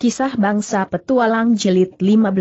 Kisah Bangsa Petualang Jelit 15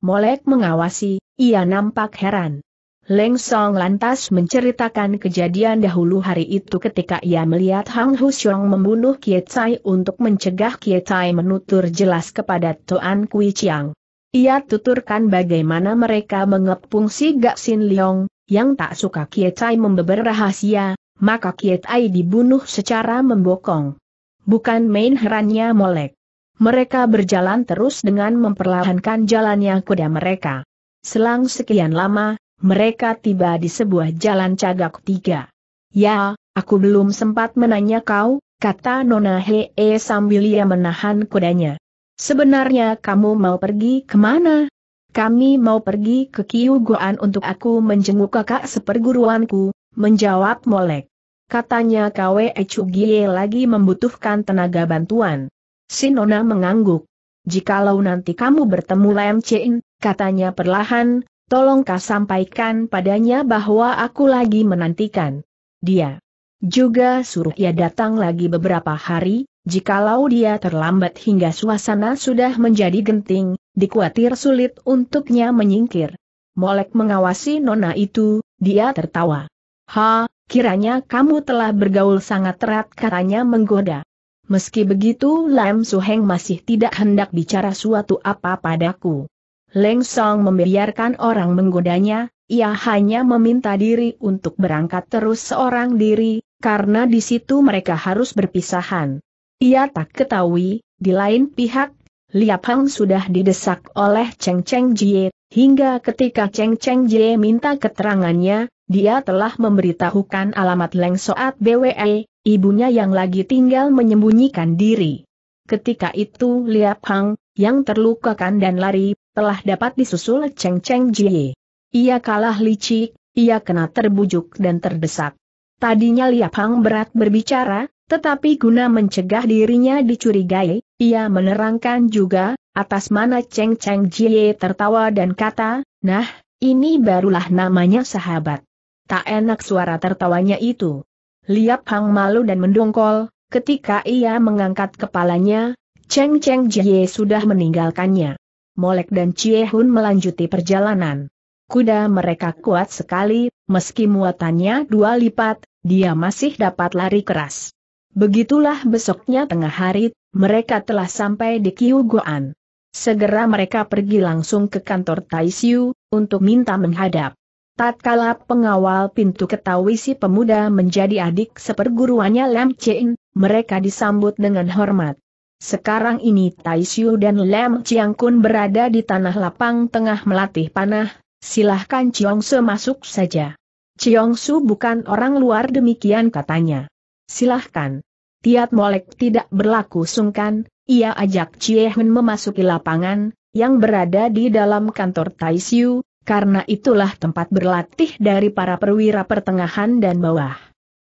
Molek mengawasi, ia nampak heran. Leng Song lantas menceritakan kejadian dahulu hari itu ketika ia melihat Hang Xiong membunuh Kie Cai untuk mencegah Kie Cai menutur jelas kepada Tuan Kui Chiang. Ia tuturkan bagaimana mereka mengepung si Gak Sin Leong, yang tak suka Kie Cai membeber rahasia, maka Kie Ai dibunuh secara membokong. Bukan main herannya Molek. Mereka berjalan terus dengan memperlahankan jalannya kuda mereka. Selang sekian lama, mereka tiba di sebuah jalan cagak tiga. Ya, aku belum sempat menanya kau, kata Nona Hee sambil ia menahan kudanya. Sebenarnya kamu mau pergi kemana? Kami mau pergi ke Kyugoan untuk aku menjenguk kakak seperguruanku, menjawab Molek. Katanya Kwe Chugie lagi membutuhkan tenaga bantuan. Si Nona mengangguk. Jikalau nanti kamu bertemu Lam Chin, katanya perlahan, tolong sampaikan padanya bahwa aku lagi menantikan dia. Juga suruh ia datang lagi beberapa hari, jikalau dia terlambat hingga suasana sudah menjadi genting, dikhawatir sulit untuknya menyingkir. Molek mengawasi nona itu, dia tertawa. Ha, kiranya kamu telah bergaul sangat erat katanya menggoda. Meski begitu Lam Suheng masih tidak hendak bicara suatu apa padaku. Leng Song membiarkan orang menggodanya, ia hanya meminta diri untuk berangkat terus seorang diri, karena di situ mereka harus berpisahan. Ia tak ketahui, di lain pihak, Liap Hang sudah didesak oleh Cheng Cheng Jie, hingga ketika Cheng Cheng Jie minta keterangannya, dia telah memberitahukan alamat Leng Soat BWE, ibunya yang lagi tinggal menyembunyikan diri. Ketika itu Liap Hang, yang terlukakan dan lari, telah dapat disusul Cheng Cheng Jie. Ia kalah licik, ia kena terbujuk dan terdesak. Tadinya Liap Hang berat berbicara, tetapi guna mencegah dirinya dicurigai, ia menerangkan juga, atas mana Cheng Cheng Jie tertawa dan kata, nah, ini barulah namanya sahabat. Tak enak suara tertawanya itu. Liap Hang malu dan mendongkol, ketika ia mengangkat kepalanya, Cheng Cheng Jie sudah meninggalkannya. Molek dan Chie Hun melanjuti perjalanan. Kuda mereka kuat sekali, meski muatannya dua lipat, dia masih dapat lari keras. Begitulah besoknya tengah hari, mereka telah sampai di Kiuguan. Segera mereka pergi langsung ke kantor Taisyu, untuk minta menghadap. Tatkala pengawal pintu ketahui si pemuda menjadi adik seperguruannya Lam Cheng, mereka disambut dengan hormat. Sekarang ini Tai Siu dan Lam Chiang Kun berada di tanah lapang tengah melatih panah, silahkan Chiong Su masuk saja. Chiong Su bukan orang luar demikian katanya. Silahkan. Tiat Molek tidak berlaku sungkan, ia ajak Chie Hun memasuki lapangan, yang berada di dalam kantor Tai Siu, karena itulah tempat berlatih dari para perwira pertengahan dan bawah.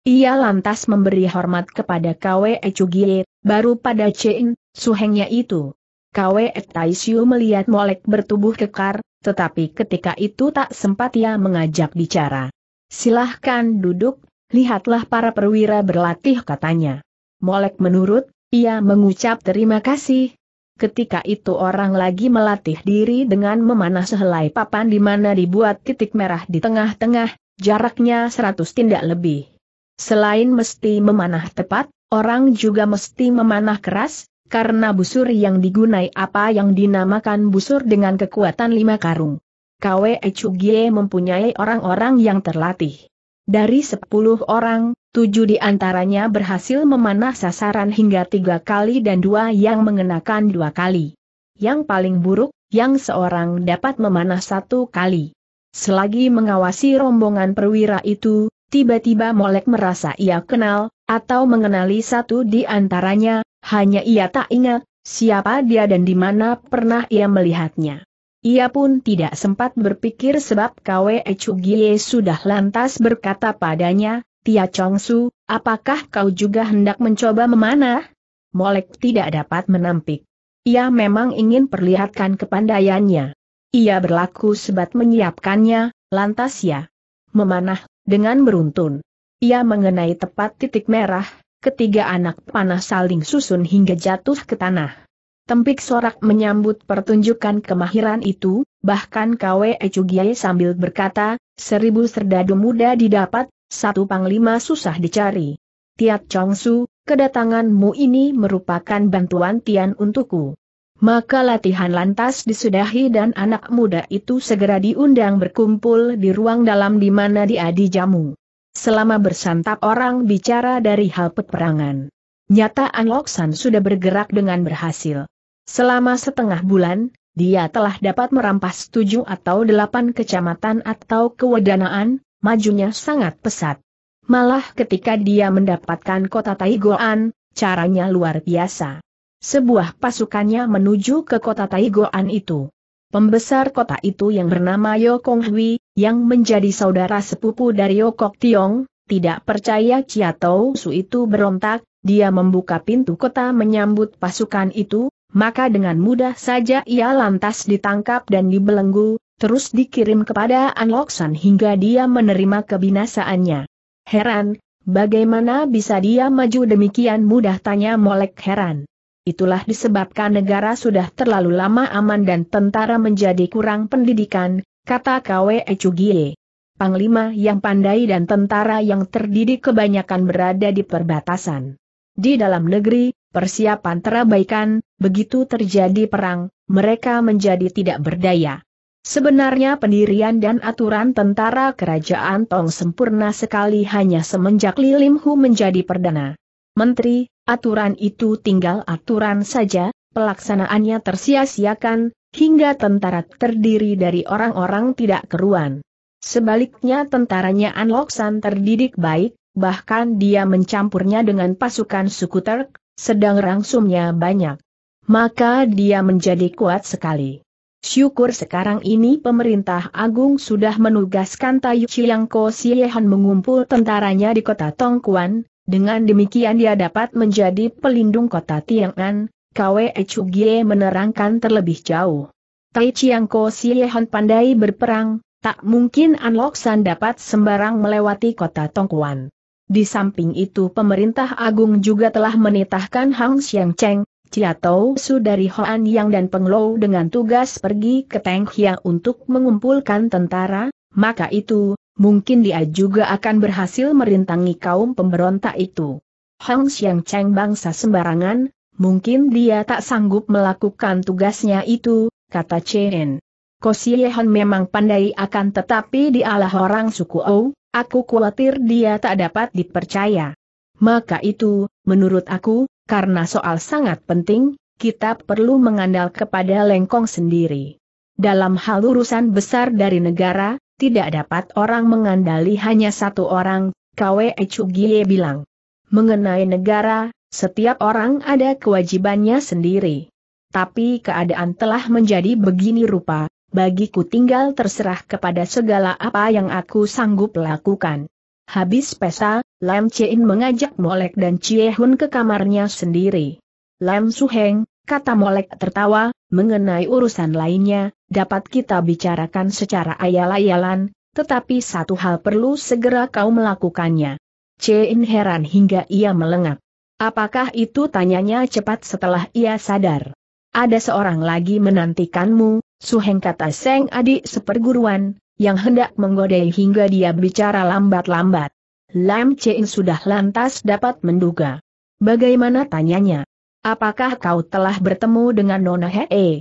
Ia lantas memberi hormat kepada Kwe Echugie, baru pada Cheng, suhengnya itu. Kwe Taisyu melihat Molek bertubuh kekar, tetapi ketika itu tak sempat ia mengajak bicara. Silahkan duduk, lihatlah para perwira berlatih katanya. Molek menurut, ia mengucap terima kasih, Ketika itu orang lagi melatih diri dengan memanah sehelai papan di mana dibuat titik merah di tengah-tengah, jaraknya 100 tindak lebih. Selain mesti memanah tepat, orang juga mesti memanah keras, karena busur yang digunai apa yang dinamakan busur dengan kekuatan lima karung. KWE Chugie mempunyai orang-orang yang terlatih. Dari sepuluh orang, Tujuh di antaranya berhasil memanah sasaran hingga tiga kali dan dua yang mengenakan dua kali. Yang paling buruk, yang seorang dapat memanah satu kali. Selagi mengawasi rombongan perwira itu, tiba-tiba Molek merasa ia kenal, atau mengenali satu di antaranya, hanya ia tak ingat, siapa dia dan di mana pernah ia melihatnya. Ia pun tidak sempat berpikir sebab Kwe Chugie sudah lantas berkata padanya, Tia Chong Su, apakah kau juga hendak mencoba memanah? Molek tidak dapat menampik. Ia memang ingin perlihatkan kepandaiannya. Ia berlaku sebat menyiapkannya, lantas ya. Memanah, dengan beruntun. Ia mengenai tepat titik merah, ketiga anak panah saling susun hingga jatuh ke tanah. Tempik sorak menyambut pertunjukan kemahiran itu, bahkan Kwe Ecugiai sambil berkata, seribu serdadu muda didapat, satu panglima susah dicari. Tiat Su, kedatanganmu ini merupakan bantuan Tian untukku. Maka latihan lantas disudahi dan anak muda itu segera diundang berkumpul di ruang dalam di mana dia dijamu. Selama bersantap orang bicara dari hal peperangan. Nyataan Loxan sudah bergerak dengan berhasil. Selama setengah bulan, dia telah dapat merampas tujuh atau delapan kecamatan atau kewedanaan, majunya sangat pesat. Malah ketika dia mendapatkan kota Taigoan, caranya luar biasa. Sebuah pasukannya menuju ke kota Taigoan itu. Pembesar kota itu yang bernama Yokong Hui, yang menjadi saudara sepupu dari Yokok Tiong, tidak percaya Chia Tau Su itu berontak, dia membuka pintu kota menyambut pasukan itu, maka dengan mudah saja ia lantas ditangkap dan dibelenggu, terus dikirim kepada Anloksan hingga dia menerima kebinasaannya. Heran, bagaimana bisa dia maju demikian mudah tanya Molek heran. Itulah disebabkan negara sudah terlalu lama aman dan tentara menjadi kurang pendidikan, kata Kwe Echugie. Panglima yang pandai dan tentara yang terdidik kebanyakan berada di perbatasan. Di dalam negeri, persiapan terabaikan, begitu terjadi perang, mereka menjadi tidak berdaya. Sebenarnya pendirian dan aturan tentara kerajaan Tong sempurna sekali hanya semenjak Li Lim Hu menjadi perdana. Menteri, aturan itu tinggal aturan saja, pelaksanaannya tersia-siakan, hingga tentara terdiri dari orang-orang tidak keruan. Sebaliknya tentaranya An Anloksan terdidik baik, bahkan dia mencampurnya dengan pasukan suku Turk, sedang rangsumnya banyak. Maka dia menjadi kuat sekali. Syukur sekarang ini pemerintah agung sudah menugaskan Tayu Chiangko Siehan mengumpul tentaranya di kota Tongkuan, dengan demikian dia dapat menjadi pelindung kota Tiangan, Kwe Gie menerangkan terlebih jauh. Tai Chiangko Siehan pandai berperang, tak mungkin An Anloksan dapat sembarang melewati kota Tongkuan. Di samping itu pemerintah agung juga telah menitahkan Hang Xiang Cheng, Ciatou Su dari Hoan Yang dan Penglou dengan tugas pergi ke Tenghia untuk mengumpulkan tentara, maka itu, mungkin dia juga akan berhasil merintangi kaum pemberontak itu. Hong Xiang Cheng bangsa sembarangan, mungkin dia tak sanggup melakukan tugasnya itu, kata Chen. Kosiehan memang pandai akan tetapi dialah orang suku Ou, aku khawatir dia tak dapat dipercaya. Maka itu, Menurut aku, karena soal sangat penting, kita perlu mengandalkan kepada Lengkong sendiri. Dalam hal urusan besar dari negara, tidak dapat orang mengandali hanya satu orang, Kwe Chugie bilang. Mengenai negara, setiap orang ada kewajibannya sendiri. Tapi keadaan telah menjadi begini rupa, bagiku tinggal terserah kepada segala apa yang aku sanggup lakukan. Habis pesa, Lam Chien mengajak Molek dan Chie Hun ke kamarnya sendiri. Lam Suheng, kata Molek tertawa, mengenai urusan lainnya, dapat kita bicarakan secara ayal-ayalan, tetapi satu hal perlu segera kau melakukannya. Chien heran hingga ia melengak. Apakah itu tanyanya cepat setelah ia sadar. Ada seorang lagi menantikanmu, Suheng kata Seng adik seperguruan, yang hendak menggodai hingga dia bicara lambat-lambat. Lam Chein sudah lantas dapat menduga. Bagaimana tanyanya? Apakah kau telah bertemu dengan Nona Hee? Eh,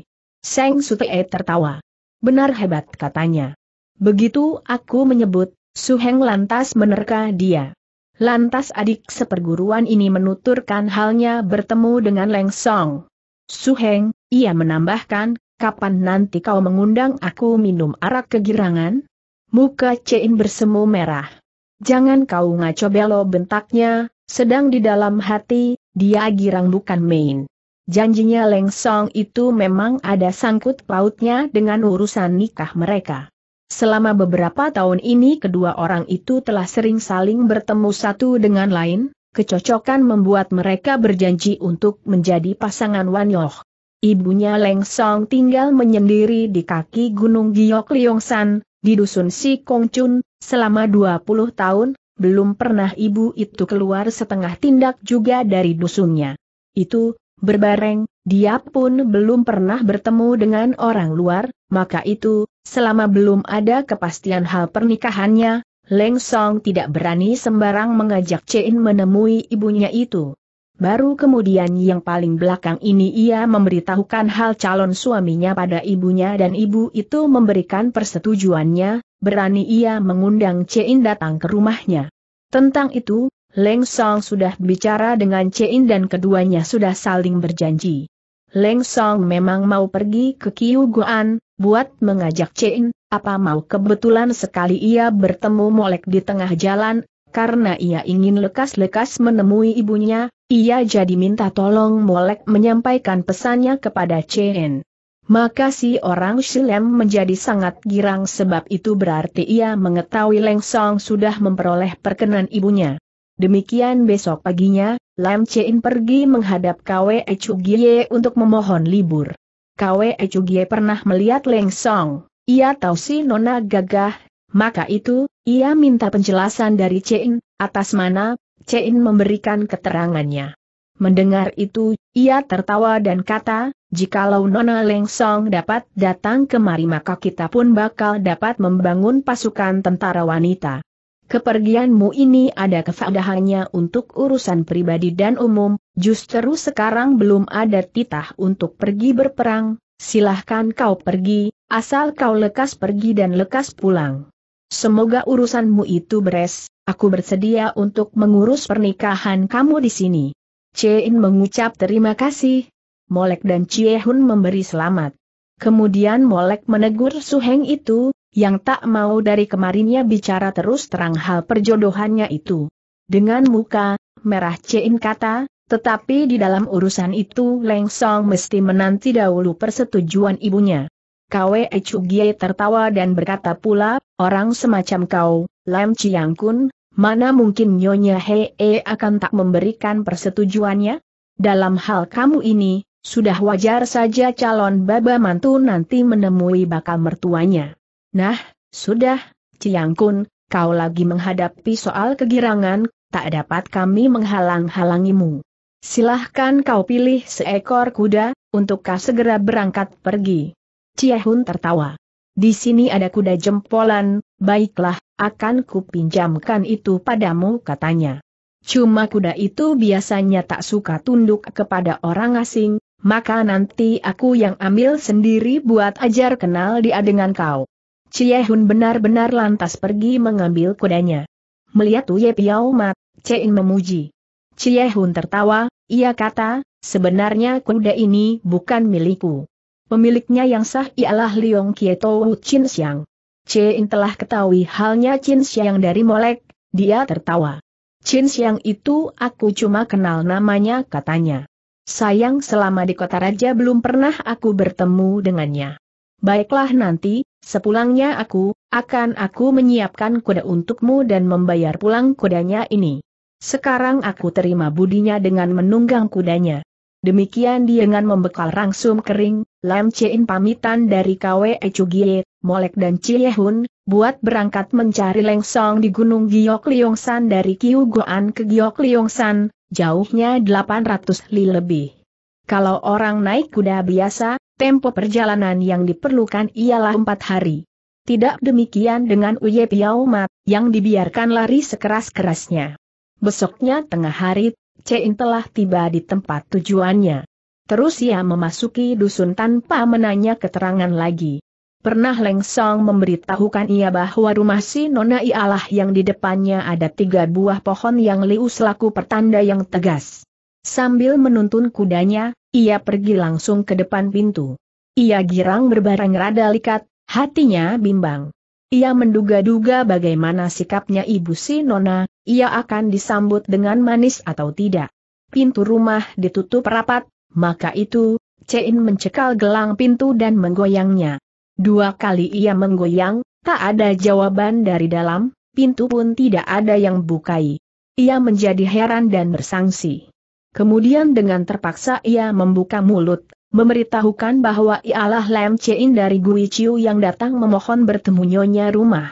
Seng Sutee tertawa. Benar hebat katanya. Begitu aku menyebut, Suheng lantas menerka dia. Lantas adik seperguruan ini menuturkan halnya bertemu dengan Leng Song. Suheng, ia menambahkan, kapan nanti kau mengundang aku minum arak kegirangan? Muka Cein bersemu merah. Jangan kau ngaco belo bentaknya, sedang di dalam hati, dia girang bukan main. Janjinya Lengsong itu memang ada sangkut pautnya dengan urusan nikah mereka. Selama beberapa tahun ini kedua orang itu telah sering saling bertemu satu dengan lain, kecocokan membuat mereka berjanji untuk menjadi pasangan Yoh. Ibunya Leng Song tinggal menyendiri di kaki Gunung Giok Liongsan, di dusun Si Kong Chun, selama 20 tahun, belum pernah ibu itu keluar setengah tindak juga dari dusunnya. Itu, berbareng, dia pun belum pernah bertemu dengan orang luar, maka itu, selama belum ada kepastian hal pernikahannya, Leng Song tidak berani sembarang mengajak Cein menemui ibunya itu. Baru kemudian yang paling belakang ini ia memberitahukan hal calon suaminya pada ibunya dan ibu itu memberikan persetujuannya, berani ia mengundang Cein datang ke rumahnya. Tentang itu, Leng Song sudah bicara dengan Cein dan keduanya sudah saling berjanji. Leng Song memang mau pergi ke Guan buat mengajak Cein, apa mau kebetulan sekali ia bertemu Molek di tengah jalan, karena ia ingin lekas-lekas menemui ibunya, ia jadi minta tolong Molek menyampaikan pesannya kepada Chen. Maka si orang Shilem menjadi sangat girang sebab itu berarti ia mengetahui Leng Song sudah memperoleh perkenan ibunya. Demikian besok paginya, Lam Chen pergi menghadap Kwe Echugie untuk memohon libur. Kwe Echugie pernah melihat Leng Song. Ia tahu si Nona gagah, maka itu, ia minta penjelasan dari Cein, atas mana, Cein memberikan keterangannya. Mendengar itu, ia tertawa dan kata, jikalau Nona Leng Song dapat datang kemari maka kita pun bakal dapat membangun pasukan tentara wanita. Kepergianmu ini ada kefadahannya untuk urusan pribadi dan umum, justru sekarang belum ada titah untuk pergi berperang, silahkan kau pergi, asal kau lekas pergi dan lekas pulang. Semoga urusanmu itu beres, aku bersedia untuk mengurus pernikahan kamu di sini. Cien mengucap terima kasih. Molek dan Hun memberi selamat. Kemudian Molek menegur Suheng itu, yang tak mau dari kemarinnya bicara terus terang hal perjodohannya itu. Dengan muka, merah Cien kata, tetapi di dalam urusan itu Leng Song mesti menanti dahulu persetujuan ibunya. Kwe Chugie tertawa dan berkata pula, orang semacam kau, Lam Chiang Kun, mana mungkin Nyonya Hee akan tak memberikan persetujuannya? Dalam hal kamu ini, sudah wajar saja calon baba mantu nanti menemui bakal mertuanya. Nah, sudah, Chiang Kun, kau lagi menghadapi soal kegirangan, tak dapat kami menghalang-halangimu. Silahkan kau pilih seekor kuda, untuk kau segera berangkat pergi. Ciehun tertawa. Di sini ada kuda jempolan, baiklah, akan kupinjamkan itu padamu katanya. Cuma kuda itu biasanya tak suka tunduk kepada orang asing, maka nanti aku yang ambil sendiri buat ajar kenal dia dengan kau. Ciehun benar-benar lantas pergi mengambil kudanya. Melihat Uye Piao Mat, Cein memuji. Ciehun tertawa, ia kata, sebenarnya kuda ini bukan milikku. Pemiliknya yang sah ialah Leong Kieto Chin Xiang. Chin telah ketahui halnya Chin Xiang dari Molek, dia tertawa. Chin Xiang itu aku cuma kenal namanya katanya. Sayang selama di kota raja belum pernah aku bertemu dengannya. Baiklah nanti, sepulangnya aku, akan aku menyiapkan kuda untukmu dan membayar pulang kudanya ini. Sekarang aku terima budinya dengan menunggang kudanya. Demikian dia dengan membekal rangsum kering, Lam Chein pamitan dari Kwe Echugie, Molek dan Hun, buat berangkat mencari leng Song di Gunung Giok San dari Goan ke Giok San, jauhnya 800 li lebih. Kalau orang naik kuda biasa, tempo perjalanan yang diperlukan ialah empat hari. Tidak demikian dengan Uye Piao Mat, yang dibiarkan lari sekeras-kerasnya. Besoknya tengah hari, Chein telah tiba di tempat tujuannya. Terus ia memasuki dusun tanpa menanya keterangan lagi. Pernah Leng Song memberitahukan ia bahwa rumah si Nona ialah yang di depannya ada tiga buah pohon yang Liu selaku pertanda yang tegas. Sambil menuntun kudanya, ia pergi langsung ke depan pintu. Ia girang berbarang rada likat, hatinya bimbang. Ia menduga-duga bagaimana sikapnya ibu si Nona, ia akan disambut dengan manis atau tidak. Pintu rumah ditutup rapat, maka itu, Cein mencekal gelang pintu dan menggoyangnya. Dua kali ia menggoyang, tak ada jawaban dari dalam, pintu pun tidak ada yang bukai. Ia menjadi heran dan bersangsi. Kemudian dengan terpaksa ia membuka mulut, memberitahukan bahwa ialah Lam Cein dari Gui Chiu yang datang memohon bertemu nyonya rumah.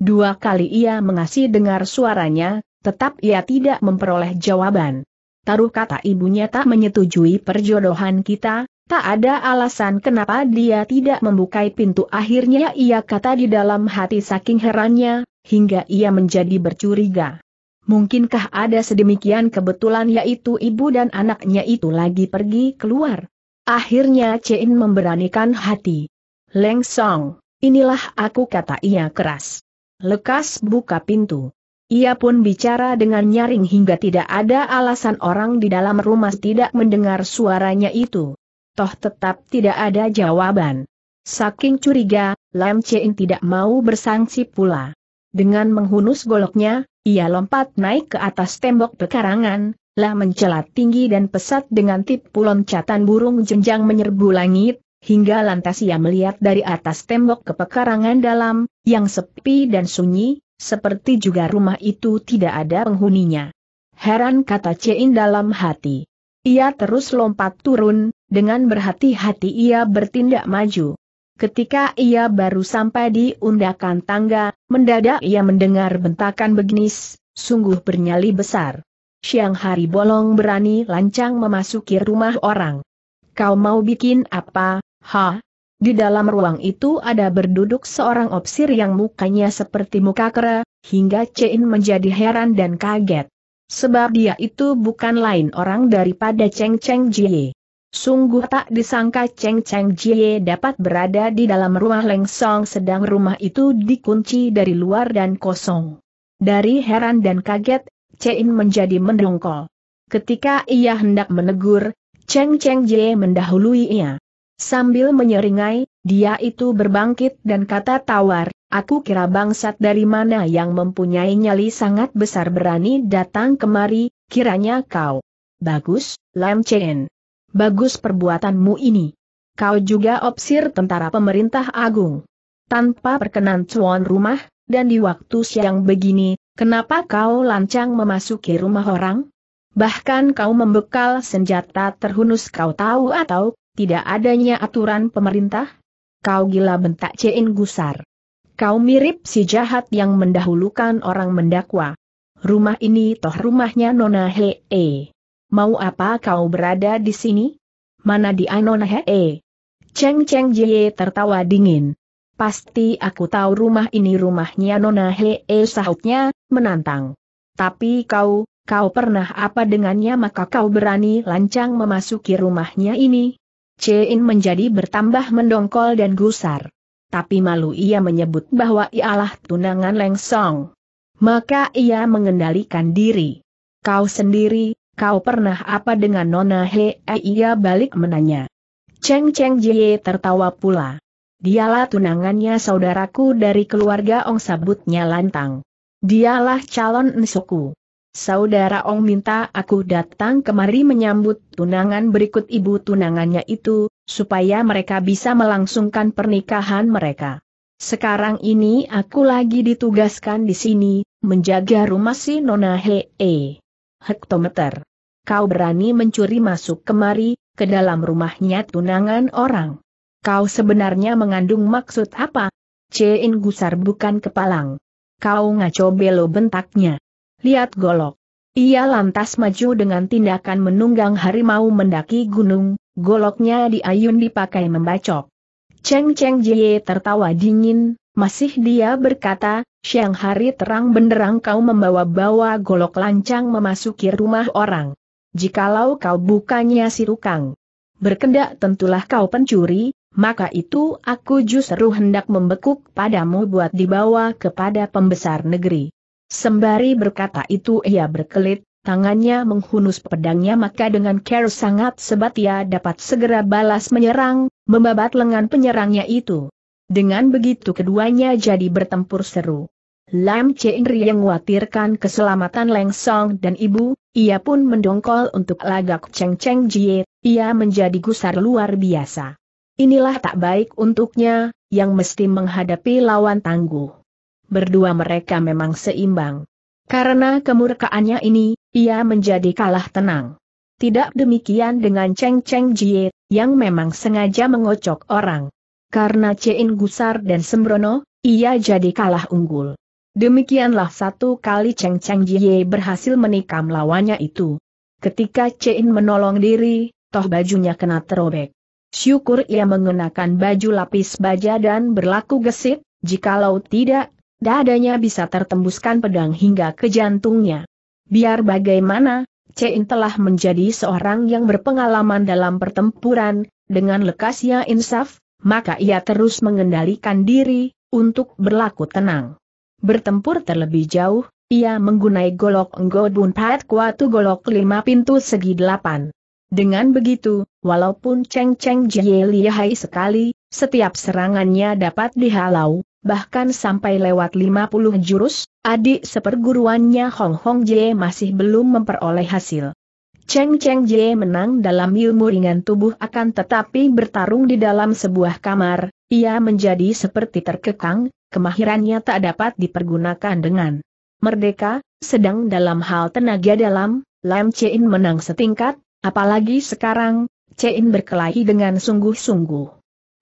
Dua kali ia mengasih dengar suaranya, tetap ia tidak memperoleh jawaban taruh kata ibunya tak menyetujui perjodohan kita, tak ada alasan kenapa dia tidak membuka pintu akhirnya ia kata di dalam hati saking herannya, hingga ia menjadi bercuriga. Mungkinkah ada sedemikian kebetulan yaitu ibu dan anaknya itu lagi pergi keluar? Akhirnya Chen memberanikan hati. Leng Song, inilah aku kata ia keras. Lekas buka pintu. Ia pun bicara dengan nyaring hingga tidak ada alasan orang di dalam rumah tidak mendengar suaranya itu. Toh tetap tidak ada jawaban. Saking curiga, Lam Cheng tidak mau bersangsi pula. Dengan menghunus goloknya, ia lompat naik ke atas tembok pekarangan, lah mencelat tinggi dan pesat dengan tipu loncatan burung jenjang menyerbu langit, hingga lantas ia melihat dari atas tembok ke pekarangan dalam, yang sepi dan sunyi, seperti juga rumah itu tidak ada penghuninya. Heran kata Cein dalam hati. Ia terus lompat turun, dengan berhati-hati ia bertindak maju. Ketika ia baru sampai di undakan tangga, mendadak ia mendengar bentakan begnis, sungguh bernyali besar. Siang hari bolong berani lancang memasuki rumah orang. Kau mau bikin apa, ha? Di dalam ruang itu ada berduduk seorang opsir yang mukanya seperti muka kera, hingga Cein menjadi heran dan kaget. Sebab dia itu bukan lain orang daripada Cheng Cheng Jie. Sungguh tak disangka Cheng Cheng Jie dapat berada di dalam rumah Leng Song sedang rumah itu dikunci dari luar dan kosong. Dari heran dan kaget, Cein menjadi mendongkol. Ketika ia hendak menegur, Cheng Cheng Jie mendahului ia. Sambil menyeringai, dia itu berbangkit dan kata tawar, aku kira bangsat dari mana yang mempunyai nyali sangat besar berani datang kemari, kiranya kau. Bagus, Lam Chen. Bagus perbuatanmu ini. Kau juga opsir tentara pemerintah agung. Tanpa perkenan tuan rumah, dan di waktu siang begini, kenapa kau lancang memasuki rumah orang? Bahkan kau membekal senjata terhunus kau tahu atau tidak adanya aturan pemerintah? Kau gila bentak Cein Gusar. Kau mirip si jahat yang mendahulukan orang mendakwa. Rumah ini toh rumahnya Nona Hee. Mau apa kau berada di sini? Mana di Nona Hee? Cheng Cheng Jie tertawa dingin. Pasti aku tahu rumah ini rumahnya Nona Hee sahutnya, menantang. Tapi kau, kau pernah apa dengannya maka kau berani lancang memasuki rumahnya ini? Cein menjadi bertambah mendongkol dan gusar. Tapi malu ia menyebut bahwa ialah tunangan Leng Song. Maka ia mengendalikan diri. Kau sendiri, kau pernah apa dengan Nona He? Ia balik menanya. Cheng Cheng Jie tertawa pula. Dialah tunangannya saudaraku dari keluarga Ong sabutnya lantang. Dialah calon ensuku. Saudara Ong minta aku datang kemari menyambut tunangan berikut ibu tunangannya itu, supaya mereka bisa melangsungkan pernikahan mereka. Sekarang ini aku lagi ditugaskan di sini, menjaga rumah si Nona Hee. Hektometer. Kau berani mencuri masuk kemari, ke dalam rumahnya tunangan orang. Kau sebenarnya mengandung maksud apa? Cein gusar bukan kepalang. Kau ngaco belo bentaknya. Lihat golok. Ia lantas maju dengan tindakan menunggang harimau mendaki gunung, goloknya diayun dipakai membacok. Cheng Cheng Jie tertawa dingin, masih dia berkata, Siang hari terang benderang kau membawa-bawa golok lancang memasuki rumah orang. Jikalau kau bukannya si tukang berkendak tentulah kau pencuri, maka itu aku justru hendak membekuk padamu buat dibawa kepada pembesar negeri. Sembari berkata itu ia berkelit, tangannya menghunus pedangnya maka dengan care sangat sebat ia dapat segera balas menyerang, membabat lengan penyerangnya itu. Dengan begitu keduanya jadi bertempur seru. Lam Cheng Ri yang khawatirkan keselamatan Leng Song dan ibu, ia pun mendongkol untuk lagak Cheng Cheng Jie, ia menjadi gusar luar biasa. Inilah tak baik untuknya, yang mesti menghadapi lawan tangguh berdua mereka memang seimbang. Karena kemurkaannya ini, ia menjadi kalah tenang. Tidak demikian dengan Cheng Cheng Jie, yang memang sengaja mengocok orang. Karena Cien Gusar dan Sembrono, ia jadi kalah unggul. Demikianlah satu kali Cheng Cheng Jie berhasil menikam lawannya itu. Ketika Cien menolong diri, toh bajunya kena terobek. Syukur ia mengenakan baju lapis baja dan berlaku gesit, jikalau tidak dadanya bisa tertembuskan pedang hingga ke jantungnya. Biar bagaimana, Cein telah menjadi seorang yang berpengalaman dalam pertempuran, dengan lekasnya insaf, maka ia terus mengendalikan diri, untuk berlaku tenang. Bertempur terlebih jauh, ia menggunai golok Ngodun Pat Kuatu golok lima pintu segi delapan. Dengan begitu, walaupun Cheng Cheng Jie lihai sekali, setiap serangannya dapat dihalau, bahkan sampai lewat 50 jurus, adik seperguruannya Hong Hong Jie masih belum memperoleh hasil. Cheng Cheng Jie menang dalam ilmu ringan tubuh akan tetapi bertarung di dalam sebuah kamar, ia menjadi seperti terkekang, kemahirannya tak dapat dipergunakan dengan merdeka, sedang dalam hal tenaga dalam, Lam Chein menang setingkat, apalagi sekarang, Chein berkelahi dengan sungguh-sungguh.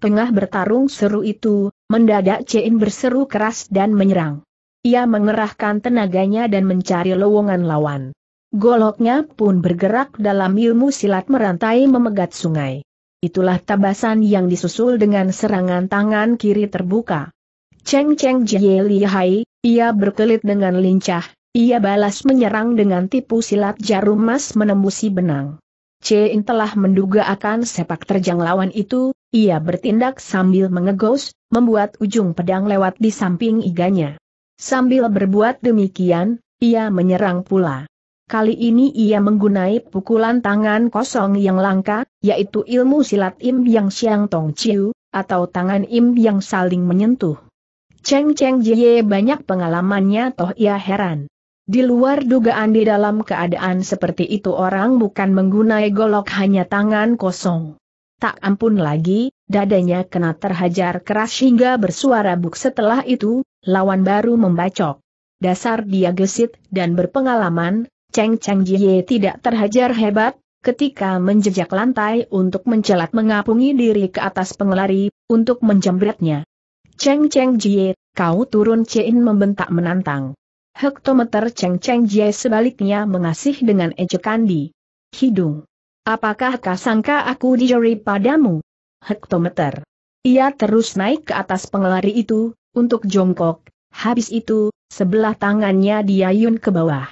Tengah bertarung seru itu, Mendadak Cein berseru keras dan menyerang. Ia mengerahkan tenaganya dan mencari lowongan lawan. Goloknya pun bergerak dalam ilmu silat merantai memegat sungai. Itulah tabasan yang disusul dengan serangan tangan kiri terbuka. Cheng Cheng Jie Lihai, ia berkelit dengan lincah, ia balas menyerang dengan tipu silat jarum emas menembusi benang. Cein telah menduga akan sepak terjang lawan itu, ia bertindak sambil mengegos, membuat ujung pedang lewat di samping iganya. Sambil berbuat demikian, ia menyerang pula. Kali ini ia menggunai pukulan tangan kosong yang langka, yaitu ilmu silat Im Yang siang Tong Chiu, atau tangan Im yang saling menyentuh. Cheng Cheng Jie banyak pengalamannya toh ia heran. Di luar dugaan di dalam keadaan seperti itu orang bukan menggunai golok hanya tangan kosong. Tak ampun lagi, dadanya kena terhajar keras hingga bersuara buk setelah itu, lawan baru membacok. Dasar dia gesit dan berpengalaman, Cheng Cheng Jie tidak terhajar hebat, ketika menjejak lantai untuk mencelat mengapungi diri ke atas pengelari, untuk menjembretnya. Cheng Cheng Jie, kau turun Cien membentak menantang. Hektometer Cheng Cheng Jie sebaliknya mengasih dengan ejekan di hidung. Apakah kau sangka aku dijeri padamu? Hektometer. Ia terus naik ke atas pengelari itu, untuk jongkok, habis itu, sebelah tangannya diayun ke bawah.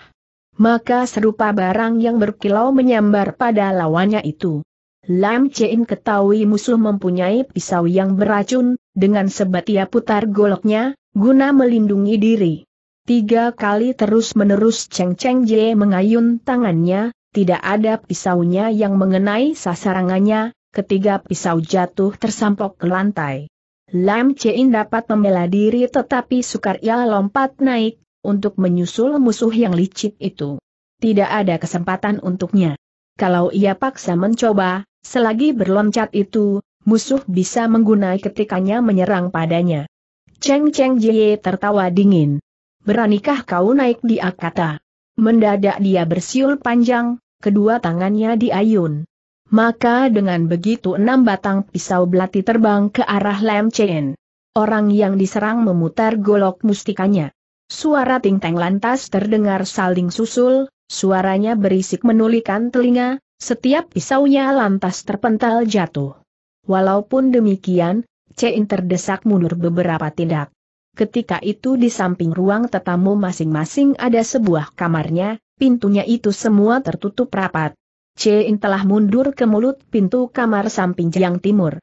Maka serupa barang yang berkilau menyambar pada lawannya itu. Lam Chein ketahui musuh mempunyai pisau yang beracun, dengan sebat ia putar goloknya, guna melindungi diri. Tiga kali terus-menerus Cheng Cheng Jie mengayun tangannya, tidak ada pisaunya yang mengenai sasarangannya, ketiga pisau jatuh tersampok ke lantai. Lam Chein dapat membela diri tetapi sukar ia lompat naik, untuk menyusul musuh yang licik itu. Tidak ada kesempatan untuknya. Kalau ia paksa mencoba, selagi berloncat itu, musuh bisa menggunai ketikannya menyerang padanya. Cheng Cheng Jie tertawa dingin. Beranikah kau naik di akata? Mendadak dia bersiul panjang, kedua tangannya diayun. Maka dengan begitu enam batang pisau belati terbang ke arah Lam Chen. Orang yang diserang memutar golok mustikanya. Suara tingteng lantas terdengar saling susul, suaranya berisik menulikan telinga, setiap pisaunya lantas terpental jatuh. Walaupun demikian, Chen terdesak mundur beberapa tindak. Ketika itu di samping ruang tetamu masing-masing ada sebuah kamarnya, pintunya itu semua tertutup rapat. Chen telah mundur ke mulut pintu kamar samping yang timur.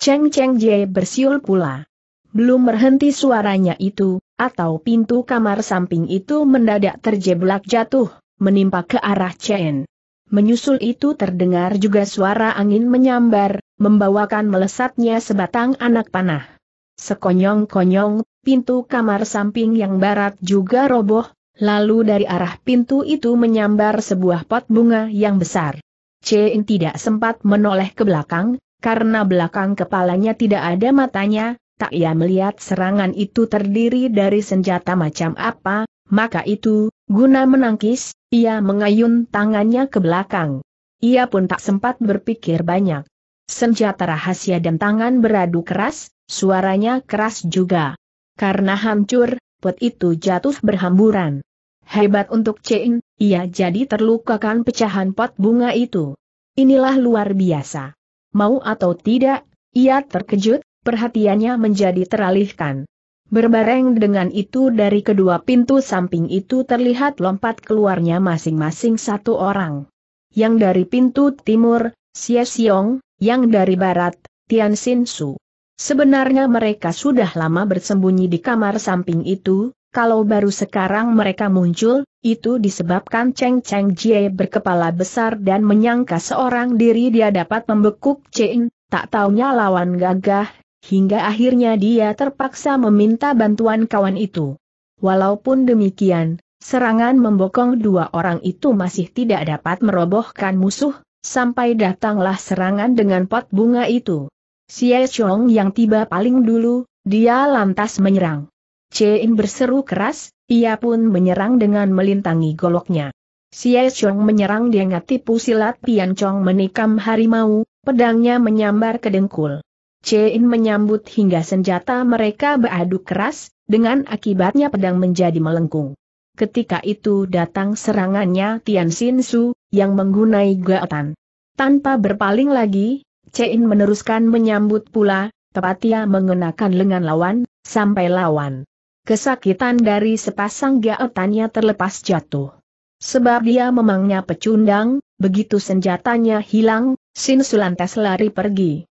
Cheng Cheng Jie bersiul pula. Belum berhenti suaranya itu, atau pintu kamar samping itu mendadak terjeblak jatuh, menimpa ke arah Chen. Menyusul itu terdengar juga suara angin menyambar, membawakan melesatnya sebatang anak panah. Sekonyong-konyong, pintu kamar samping yang barat juga roboh, lalu dari arah pintu itu menyambar sebuah pot bunga yang besar. Cein tidak sempat menoleh ke belakang, karena belakang kepalanya tidak ada matanya, tak ia melihat serangan itu terdiri dari senjata macam apa, maka itu, guna menangkis, ia mengayun tangannya ke belakang. Ia pun tak sempat berpikir banyak. Senjata rahasia dan tangan beradu keras, suaranya keras juga. Karena hancur, pot itu jatuh berhamburan. Hebat untuk Cheng, ia jadi terluka kan pecahan pot bunga itu. Inilah luar biasa. Mau atau tidak, ia terkejut, perhatiannya menjadi teralihkan. Berbareng dengan itu dari kedua pintu samping itu terlihat lompat keluarnya masing-masing satu orang. Yang dari pintu timur, Xie Xiong, yang dari barat, Tian Xin Su. Sebenarnya mereka sudah lama bersembunyi di kamar samping itu, kalau baru sekarang mereka muncul, itu disebabkan Cheng Cheng Jie berkepala besar dan menyangka seorang diri dia dapat membekuk Cheng, tak taunya lawan gagah, hingga akhirnya dia terpaksa meminta bantuan kawan itu. Walaupun demikian, serangan membokong dua orang itu masih tidak dapat merobohkan musuh, sampai datanglah serangan dengan pot bunga itu. Xie Chong yang tiba paling dulu, dia lantas menyerang. Cheng berseru keras, ia pun menyerang dengan melintangi goloknya. Xie Chong menyerang dengan tipu silat Pian Chong menikam harimau, pedangnya menyambar ke dengkul. Chein menyambut hingga senjata mereka beradu keras, dengan akibatnya pedang menjadi melengkung. Ketika itu datang serangannya Tian Xin Su, yang menggunai gaotan. Tanpa berpaling lagi, Chein meneruskan menyambut pula, tepat ia mengenakan lengan lawan, sampai lawan Kesakitan dari sepasang gaetannya terlepas jatuh. Sebab dia memangnya pecundang, begitu senjatanya hilang, Sin Sulantes lari pergi.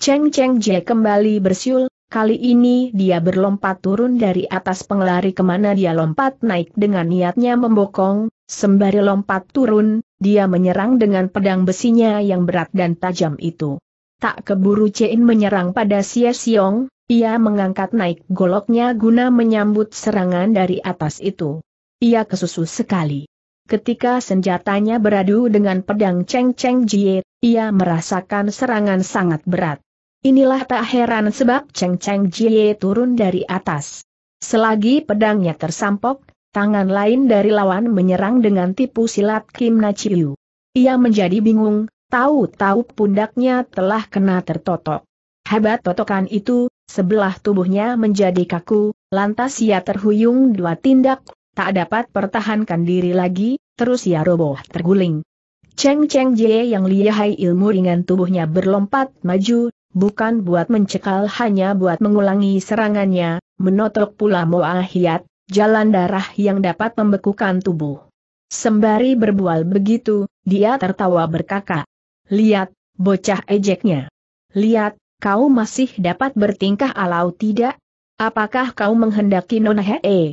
Cheng Cheng Jie kembali bersiul, kali ini dia berlompat turun dari atas pengelari kemana dia lompat naik dengan niatnya membokong, sembari lompat turun, dia menyerang dengan pedang besinya yang berat dan tajam itu. Tak keburu Chen menyerang pada Xie Xiong, ia mengangkat naik goloknya guna menyambut serangan dari atas itu. Ia kesusu sekali. Ketika senjatanya beradu dengan pedang Cheng Cheng Jie, ia merasakan serangan sangat berat. Inilah tak heran sebab Cheng Cheng Jie turun dari atas. Selagi pedangnya tersampok, tangan lain dari lawan menyerang dengan tipu silat Kim Na Chiu. Ia menjadi bingung, tahu-tahu pundaknya telah kena tertotok. Hebat totokan itu, sebelah tubuhnya menjadi kaku, lantas ia terhuyung dua tindak, tak dapat pertahankan diri lagi, terus ia roboh terguling. Cheng Cheng Jie yang lihai ilmu ringan tubuhnya berlompat maju, bukan buat mencekal hanya buat mengulangi serangannya, menotok pula Moa Hiat, jalan darah yang dapat membekukan tubuh. Sembari berbual begitu, dia tertawa berkakak. Lihat, bocah ejeknya. Lihat, kau masih dapat bertingkah alau tidak? Apakah kau menghendaki Nona Hee? Eh,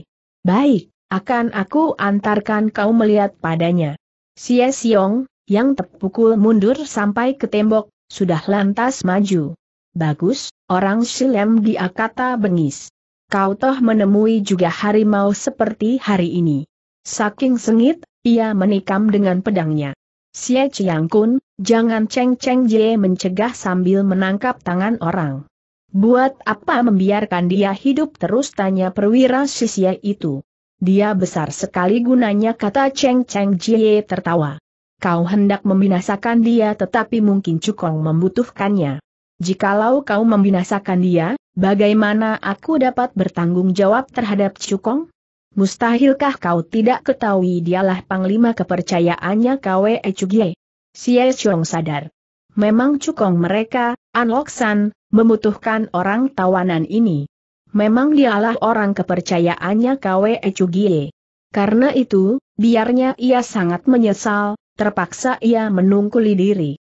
baik, akan aku antarkan kau melihat padanya. Xie Xiong, yang terpukul mundur sampai ke tembok, sudah lantas maju. Bagus, orang Silem dia kata bengis. Kau toh menemui juga harimau seperti hari ini. Saking sengit, ia menikam dengan pedangnya. Xie Chiang Kun, jangan Cheng Cheng Jie mencegah sambil menangkap tangan orang. Buat apa membiarkan dia hidup terus tanya perwira sisya itu. Dia besar sekali gunanya kata Cheng Cheng Jie tertawa. Kau hendak membinasakan dia tetapi mungkin Cukong membutuhkannya. Jikalau kau membinasakan dia, bagaimana aku dapat bertanggung jawab terhadap Cukong? Mustahilkah kau tidak ketahui dialah panglima kepercayaannya Kwe Chugie? Xie Chong sadar. Memang cukong mereka, An Loxan, membutuhkan orang tawanan ini. Memang dialah orang kepercayaannya Kwe Chugie. Karena itu, biarnya ia sangat menyesal, terpaksa ia menungkuli diri.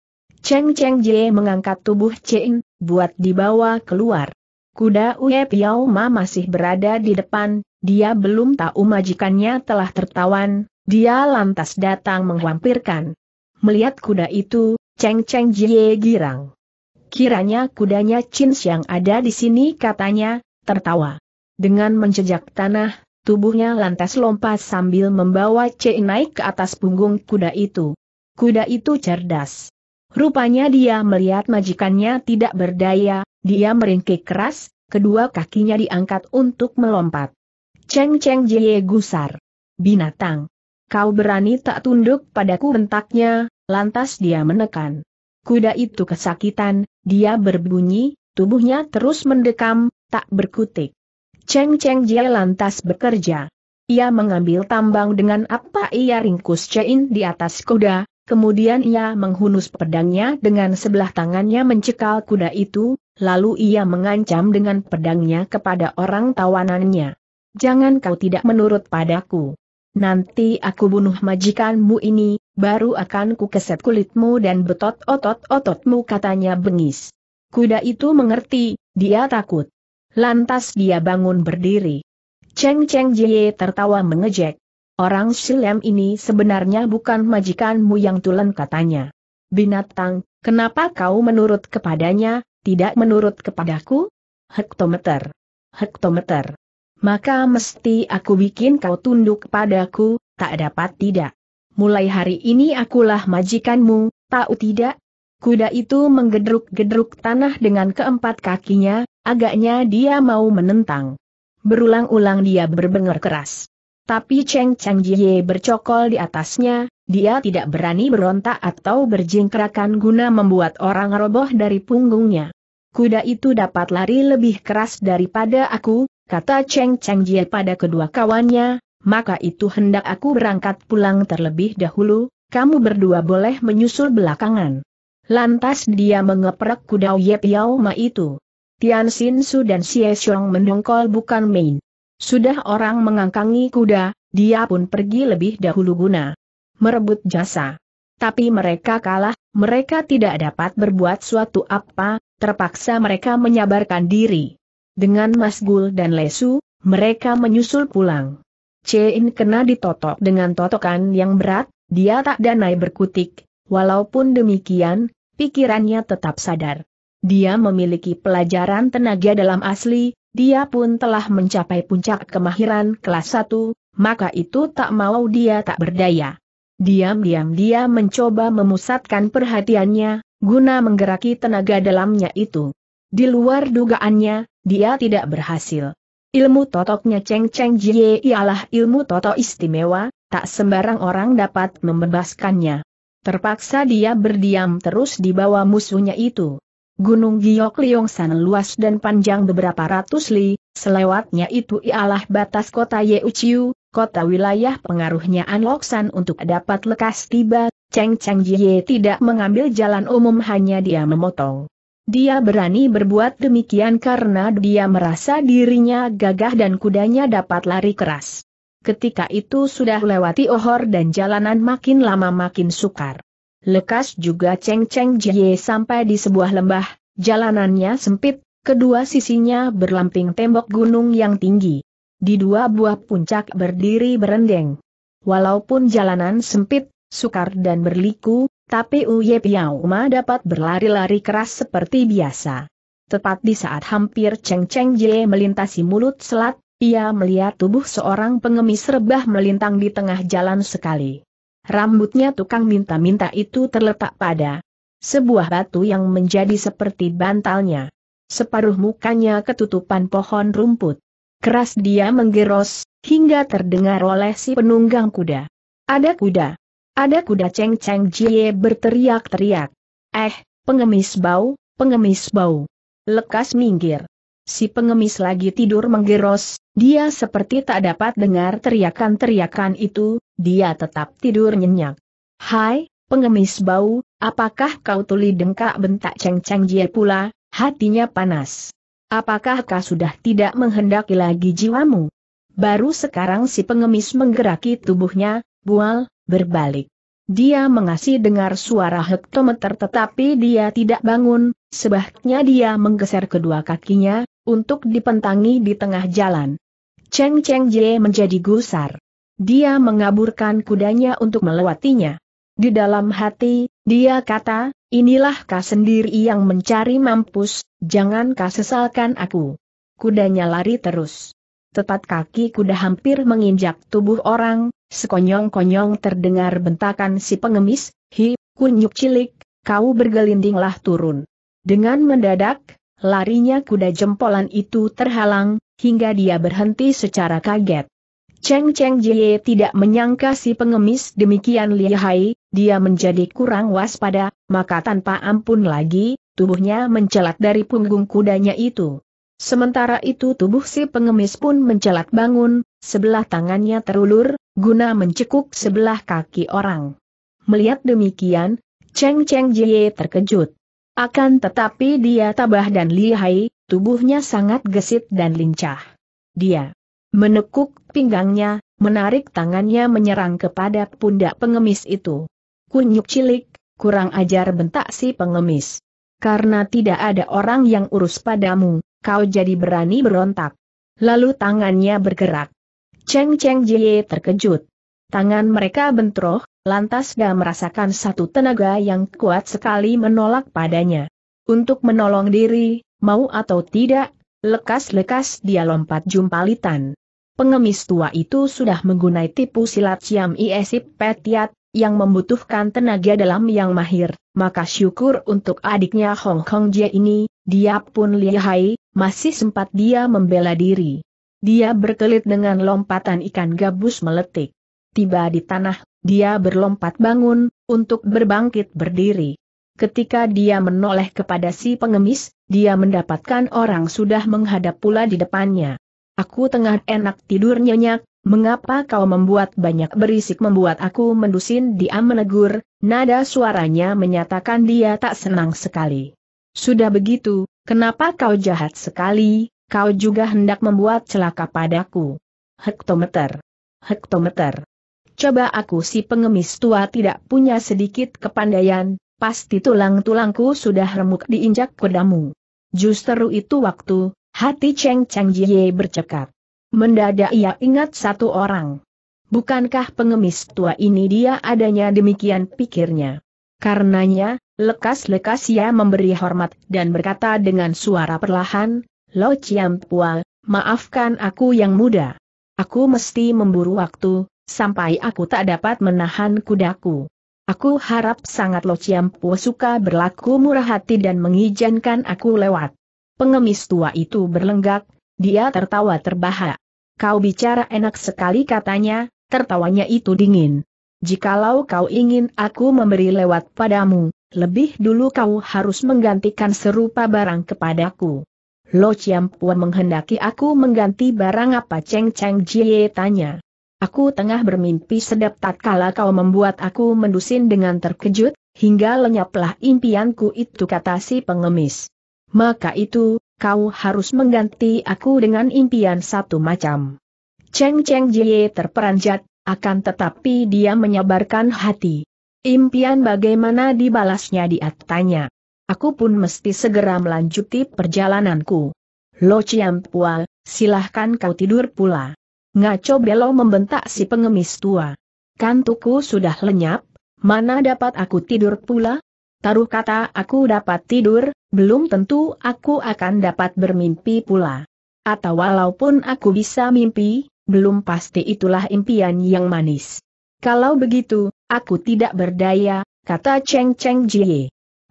Cheng Cheng Jie mengangkat tubuh Cheng, buat dibawa keluar. Kuda Uye Piao Ma masih berada di depan, dia belum tahu majikannya telah tertawan, dia lantas datang menghampirkan. Melihat kuda itu, Cheng Cheng Jie girang. Kiranya kudanya Chin yang ada di sini katanya, tertawa. Dengan menjejak tanah, tubuhnya lantas lompat sambil membawa Chin naik ke atas punggung kuda itu. Kuda itu cerdas. Rupanya dia melihat majikannya tidak berdaya, dia meringkik keras, kedua kakinya diangkat untuk melompat. Cheng Cheng Jie gusar. Binatang. Kau berani tak tunduk padaku bentaknya, lantas dia menekan. Kuda itu kesakitan, dia berbunyi, tubuhnya terus mendekam, tak berkutik. Cheng Cheng Jie lantas bekerja. Ia mengambil tambang dengan apa ia ringkus Cein di atas kuda, kemudian ia menghunus pedangnya dengan sebelah tangannya mencekal kuda itu, lalu ia mengancam dengan pedangnya kepada orang tawanannya jangan kau tidak menurut padaku. Nanti aku bunuh majikanmu ini, baru akan ku keset kulitmu dan betot otot-ototmu katanya bengis. Kuda itu mengerti, dia takut. Lantas dia bangun berdiri. Cheng Cheng Jie tertawa mengejek. Orang silem ini sebenarnya bukan majikanmu yang tulen katanya. Binatang, kenapa kau menurut kepadanya, tidak menurut kepadaku? Hektometer. Hektometer maka mesti aku bikin kau tunduk padaku, tak dapat tidak. Mulai hari ini akulah majikanmu, tahu tidak? Kuda itu menggedruk-gedruk tanah dengan keempat kakinya, agaknya dia mau menentang. Berulang-ulang dia berbengar keras. Tapi Cheng Chang Jie bercokol di atasnya, dia tidak berani berontak atau berjingkrakan guna membuat orang roboh dari punggungnya. Kuda itu dapat lari lebih keras daripada aku, kata Cheng Cheng Jie pada kedua kawannya, maka itu hendak aku berangkat pulang terlebih dahulu, kamu berdua boleh menyusul belakangan. Lantas dia mengeprak kuda Yep Yao Ma itu. Tian Xin Su dan Xie Xiong mendongkol bukan main. Sudah orang mengangkangi kuda, dia pun pergi lebih dahulu guna merebut jasa. Tapi mereka kalah, mereka tidak dapat berbuat suatu apa, terpaksa mereka menyabarkan diri. Dengan Mas Gul dan Lesu, mereka menyusul pulang. Cein kena ditotok dengan totokan yang berat, dia tak danai berkutik, walaupun demikian, pikirannya tetap sadar. Dia memiliki pelajaran tenaga dalam asli, dia pun telah mencapai puncak kemahiran kelas 1, maka itu tak mau dia tak berdaya. Diam-diam dia mencoba memusatkan perhatiannya, guna menggeraki tenaga dalamnya itu. Di luar dugaannya, dia tidak berhasil. Ilmu totoknya Cheng Cheng Jie ialah ilmu totok istimewa, tak sembarang orang dapat membebaskannya. Terpaksa dia berdiam terus di bawah musuhnya itu. Gunung Giok Liong San luas dan panjang beberapa ratus li, selewatnya itu ialah batas kota Ye Uchiu, kota wilayah pengaruhnya An San untuk dapat lekas tiba, Cheng Cheng Jie tidak mengambil jalan umum hanya dia memotong. Dia berani berbuat demikian karena dia merasa dirinya gagah dan kudanya dapat lari keras. Ketika itu sudah lewati Ohor dan jalanan makin lama makin sukar. Lekas juga Cheng Cheng Jie sampai di sebuah lembah, jalanannya sempit, kedua sisinya berlamping tembok gunung yang tinggi. Di dua buah puncak berdiri berendeng. Walaupun jalanan sempit, sukar dan berliku, tapi Uye Piauma dapat berlari-lari keras seperti biasa. Tepat di saat hampir Cheng Cheng Jie melintasi mulut selat, ia melihat tubuh seorang pengemis rebah melintang di tengah jalan sekali. Rambutnya tukang minta-minta itu terletak pada sebuah batu yang menjadi seperti bantalnya. Separuh mukanya ketutupan pohon rumput. Keras dia menggeros, hingga terdengar oleh si penunggang kuda. Ada kuda. Ada kuda ceng ceng Jie berteriak-teriak. Eh, pengemis bau, pengemis bau. Lekas minggir. Si pengemis lagi tidur menggeros, dia seperti tak dapat dengar teriakan-teriakan itu, dia tetap tidur nyenyak. Hai, pengemis bau, apakah kau tuli dengkak bentak ceng ceng Jie pula, hatinya panas. Apakah kau sudah tidak menghendaki lagi jiwamu? Baru sekarang si pengemis menggeraki tubuhnya, bual, berbalik. Dia mengasih dengar suara hektometer tetapi dia tidak bangun, sebabnya dia menggeser kedua kakinya, untuk dipentangi di tengah jalan. Cheng Cheng Jie menjadi gusar. Dia mengaburkan kudanya untuk melewatinya. Di dalam hati, dia kata, inilah kau sendiri yang mencari mampus, jangan kau sesalkan aku. Kudanya lari terus. Tepat kaki kuda hampir menginjak tubuh orang, Sekonyong-konyong terdengar bentakan si pengemis, hi, kunyuk cilik, kau bergelindinglah turun. Dengan mendadak, larinya kuda jempolan itu terhalang, hingga dia berhenti secara kaget. Cheng Cheng Jie tidak menyangka si pengemis demikian lihai, dia menjadi kurang waspada, maka tanpa ampun lagi, tubuhnya mencelat dari punggung kudanya itu. Sementara itu tubuh si pengemis pun mencelat bangun, sebelah tangannya terulur, guna mencekuk sebelah kaki orang. Melihat demikian, Cheng Cheng Jie terkejut. Akan tetapi dia tabah dan lihai, tubuhnya sangat gesit dan lincah. Dia menekuk pinggangnya, menarik tangannya menyerang kepada pundak pengemis itu. Kunyuk cilik, kurang ajar bentak si pengemis. Karena tidak ada orang yang urus padamu, kau jadi berani berontak. Lalu tangannya bergerak. Cheng Cheng Jie terkejut. Tangan mereka bentroh, lantas dia merasakan satu tenaga yang kuat sekali menolak padanya. Untuk menolong diri, mau atau tidak, lekas-lekas dia lompat jumpalitan. Pengemis tua itu sudah menggunai tipu silat Siam Iesip Petiat, yang membutuhkan tenaga dalam yang mahir, maka syukur untuk adiknya Hong Kong Jie ini, dia pun lihai, masih sempat dia membela diri. Dia berkelit dengan lompatan ikan gabus meletik. Tiba di tanah, dia berlompat bangun, untuk berbangkit berdiri. Ketika dia menoleh kepada si pengemis, dia mendapatkan orang sudah menghadap pula di depannya. Aku tengah enak tidur nyenyak, mengapa kau membuat banyak berisik membuat aku mendusin dia menegur, nada suaranya menyatakan dia tak senang sekali. Sudah begitu, kenapa kau jahat sekali, Kau juga hendak membuat celaka padaku. Hektometer. Hektometer. Coba aku si pengemis tua tidak punya sedikit kepandaian, pasti tulang-tulangku sudah remuk diinjak kudamu. Justru itu waktu, hati Cheng Cheng Jie bercekat. Mendadak ia ingat satu orang. Bukankah pengemis tua ini dia adanya demikian pikirnya. Karenanya, lekas-lekas ia memberi hormat dan berkata dengan suara perlahan, Lo Pua, maafkan aku yang muda. Aku mesti memburu waktu, sampai aku tak dapat menahan kudaku. Aku harap sangat Lo Pua suka berlaku murah hati dan mengizinkan aku lewat. Pengemis tua itu berlenggak, dia tertawa terbahak. Kau bicara enak sekali katanya, tertawanya itu dingin. Jikalau kau ingin aku memberi lewat padamu, lebih dulu kau harus menggantikan serupa barang kepadaku. Lo Chiam Puan menghendaki aku mengganti barang apa Cheng Cheng Jie tanya. Aku tengah bermimpi sedap tatkala kau membuat aku mendusin dengan terkejut, hingga lenyaplah impianku itu kata si pengemis. Maka itu, kau harus mengganti aku dengan impian satu macam. Cheng Cheng Jie terperanjat, akan tetapi dia menyabarkan hati. Impian bagaimana dibalasnya dia tanya. Aku pun mesti segera melanjuti perjalananku. Lo Ciampua, silahkan kau tidur pula. Ngaco Belo membentak si pengemis tua. Kantuku sudah lenyap, mana dapat aku tidur pula? Taruh kata aku dapat tidur, belum tentu aku akan dapat bermimpi pula. Atau walaupun aku bisa mimpi, belum pasti itulah impian yang manis. Kalau begitu, aku tidak berdaya, kata Cheng Cheng Jie.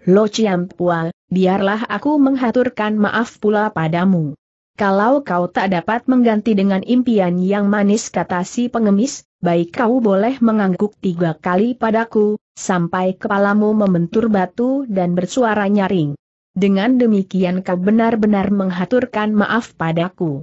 Lo Pua, biarlah aku menghaturkan maaf pula padamu. Kalau kau tak dapat mengganti dengan impian yang manis kata si pengemis, baik kau boleh mengangguk tiga kali padaku, sampai kepalamu membentur batu dan bersuara nyaring. Dengan demikian kau benar-benar menghaturkan maaf padaku.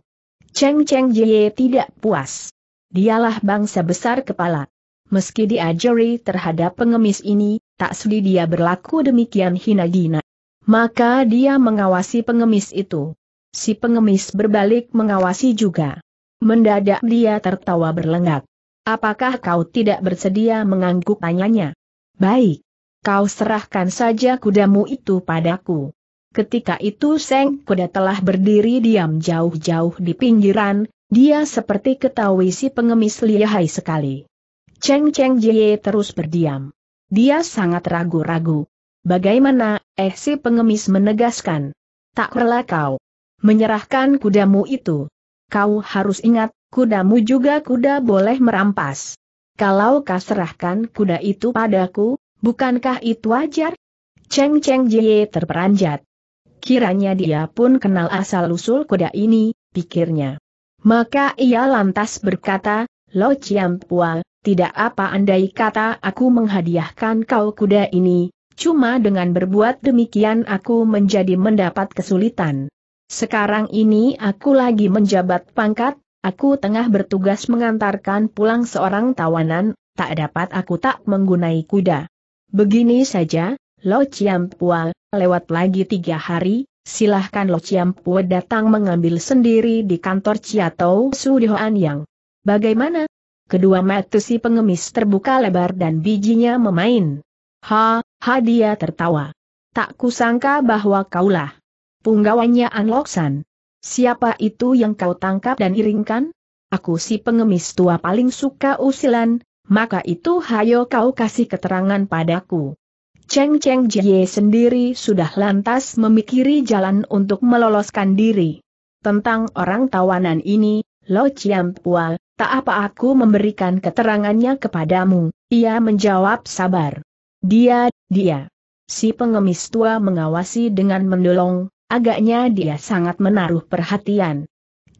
Cheng Cheng Jie tidak puas. Dialah bangsa besar kepala. Meski diajari terhadap pengemis ini, tak sudi dia berlaku demikian hina gina. Maka dia mengawasi pengemis itu. Si pengemis berbalik mengawasi juga. Mendadak dia tertawa berlenggak. Apakah kau tidak bersedia mengangguk tanyanya? Baik. Kau serahkan saja kudamu itu padaku. Ketika itu Seng kuda telah berdiri diam jauh-jauh di pinggiran, dia seperti ketahui si pengemis lihai sekali. Cheng Cheng Jie terus berdiam. Dia sangat ragu-ragu. Bagaimana, eh si pengemis menegaskan. Tak rela kau menyerahkan kudamu itu. Kau harus ingat, kudamu juga kuda boleh merampas. Kalau kau serahkan kuda itu padaku, bukankah itu wajar? Cheng Cheng Jie terperanjat. Kiranya dia pun kenal asal-usul kuda ini, pikirnya. Maka ia lantas berkata, Lo Chiam Pua, tidak apa andai kata aku menghadiahkan kau kuda ini, cuma dengan berbuat demikian aku menjadi mendapat kesulitan. Sekarang ini aku lagi menjabat pangkat, aku tengah bertugas mengantarkan pulang seorang tawanan, tak dapat aku tak menggunai kuda. Begini saja, Lo Ciampual. lewat lagi tiga hari, silahkan Lo Ciampual datang mengambil sendiri di kantor Ciatou Sudihoan Yang. Bagaimana? Kedua mata si pengemis terbuka lebar dan bijinya memain. Ha, ha dia tertawa. Tak kusangka bahwa kaulah. Punggawannya Anloksan. Siapa itu yang kau tangkap dan iringkan? Aku si pengemis tua paling suka usilan, maka itu hayo kau kasih keterangan padaku. Cheng Cheng Jie sendiri sudah lantas memikiri jalan untuk meloloskan diri. Tentang orang tawanan ini, Lo Chiam Pua, tak apa aku memberikan keterangannya kepadamu, ia menjawab sabar. Dia, dia. Si pengemis tua mengawasi dengan mendolong, agaknya dia sangat menaruh perhatian.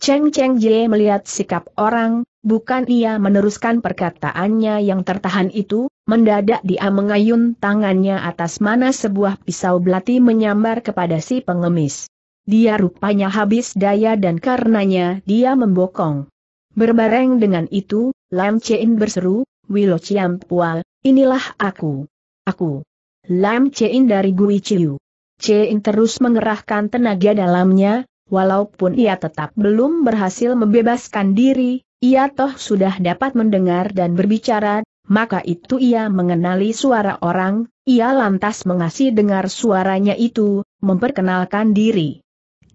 Cheng Cheng Jie melihat sikap orang, bukan ia meneruskan perkataannya yang tertahan itu, mendadak dia mengayun tangannya atas mana sebuah pisau belati menyambar kepada si pengemis. Dia rupanya habis daya dan karenanya dia membokong. Berbareng dengan itu, Lam Chein berseru, Wilo Chiam Pua, inilah aku. Aku. Lam Chein dari Gui Chiu. Chein terus mengerahkan tenaga dalamnya, walaupun ia tetap belum berhasil membebaskan diri, ia toh sudah dapat mendengar dan berbicara, maka itu ia mengenali suara orang, ia lantas mengasih dengar suaranya itu, memperkenalkan diri.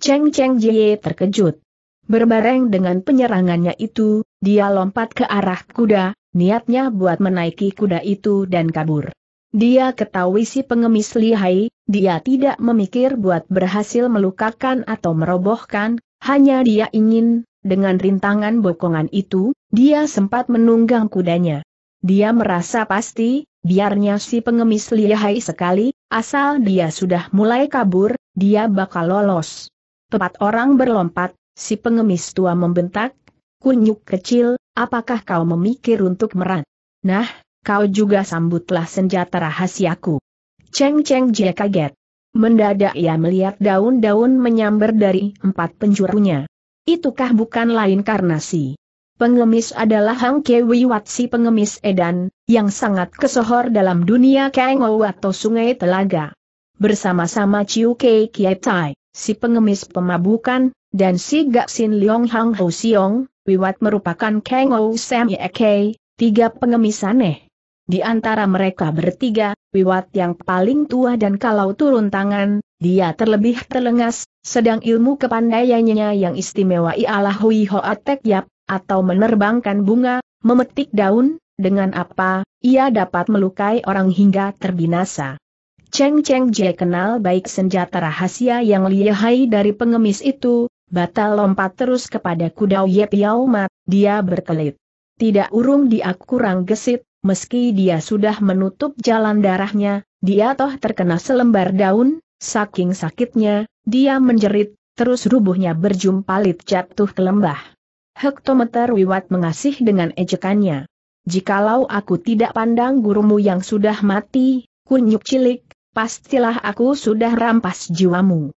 Cheng Cheng Jie terkejut. Berbareng dengan penyerangannya itu, dia lompat ke arah kuda, niatnya buat menaiki kuda itu dan kabur. Dia ketahui si pengemis lihai, dia tidak memikir buat berhasil melukakan atau merobohkan, hanya dia ingin, dengan rintangan bokongan itu, dia sempat menunggang kudanya. Dia merasa pasti, biarnya si pengemis lihai sekali, asal dia sudah mulai kabur, dia bakal lolos. Tepat orang berlompat, Si pengemis tua membentak, kunyuk kecil, apakah kau memikir untuk merat? Nah, kau juga sambutlah senjata rahasiaku. Cheng Cheng Jie kaget. Mendadak ia melihat daun-daun menyambar dari empat penjurunya. Itukah bukan lain karena si pengemis adalah Hang Kewi Wat si pengemis Edan, yang sangat kesohor dalam dunia Kengo atau sungai telaga. Bersama-sama Chiu Kei Kiai Tai, si pengemis pemabukan, dan si gak sin Leong Hang Ho Siong, Wiwat merupakan Kang Ou Sam Ye Kei, tiga pengemis aneh. Di antara mereka bertiga, Wiwat yang paling tua dan kalau turun tangan, dia terlebih telengas, sedang ilmu kepandaiannya yang istimewa ialah Hui Ho Tek Yap, atau menerbangkan bunga, memetik daun, dengan apa, ia dapat melukai orang hingga terbinasa. Cheng Cheng Jie kenal baik senjata rahasia yang lihai dari pengemis itu, batal lompat terus kepada kuda Yep Yao Mat, dia berkelit. Tidak urung dia kurang gesit, meski dia sudah menutup jalan darahnya, dia toh terkena selembar daun, saking sakitnya, dia menjerit, terus rubuhnya berjumpalit jatuh ke lembah. Hektometer Wiwat mengasih dengan ejekannya. Jikalau aku tidak pandang gurumu yang sudah mati, kunyuk cilik, pastilah aku sudah rampas jiwamu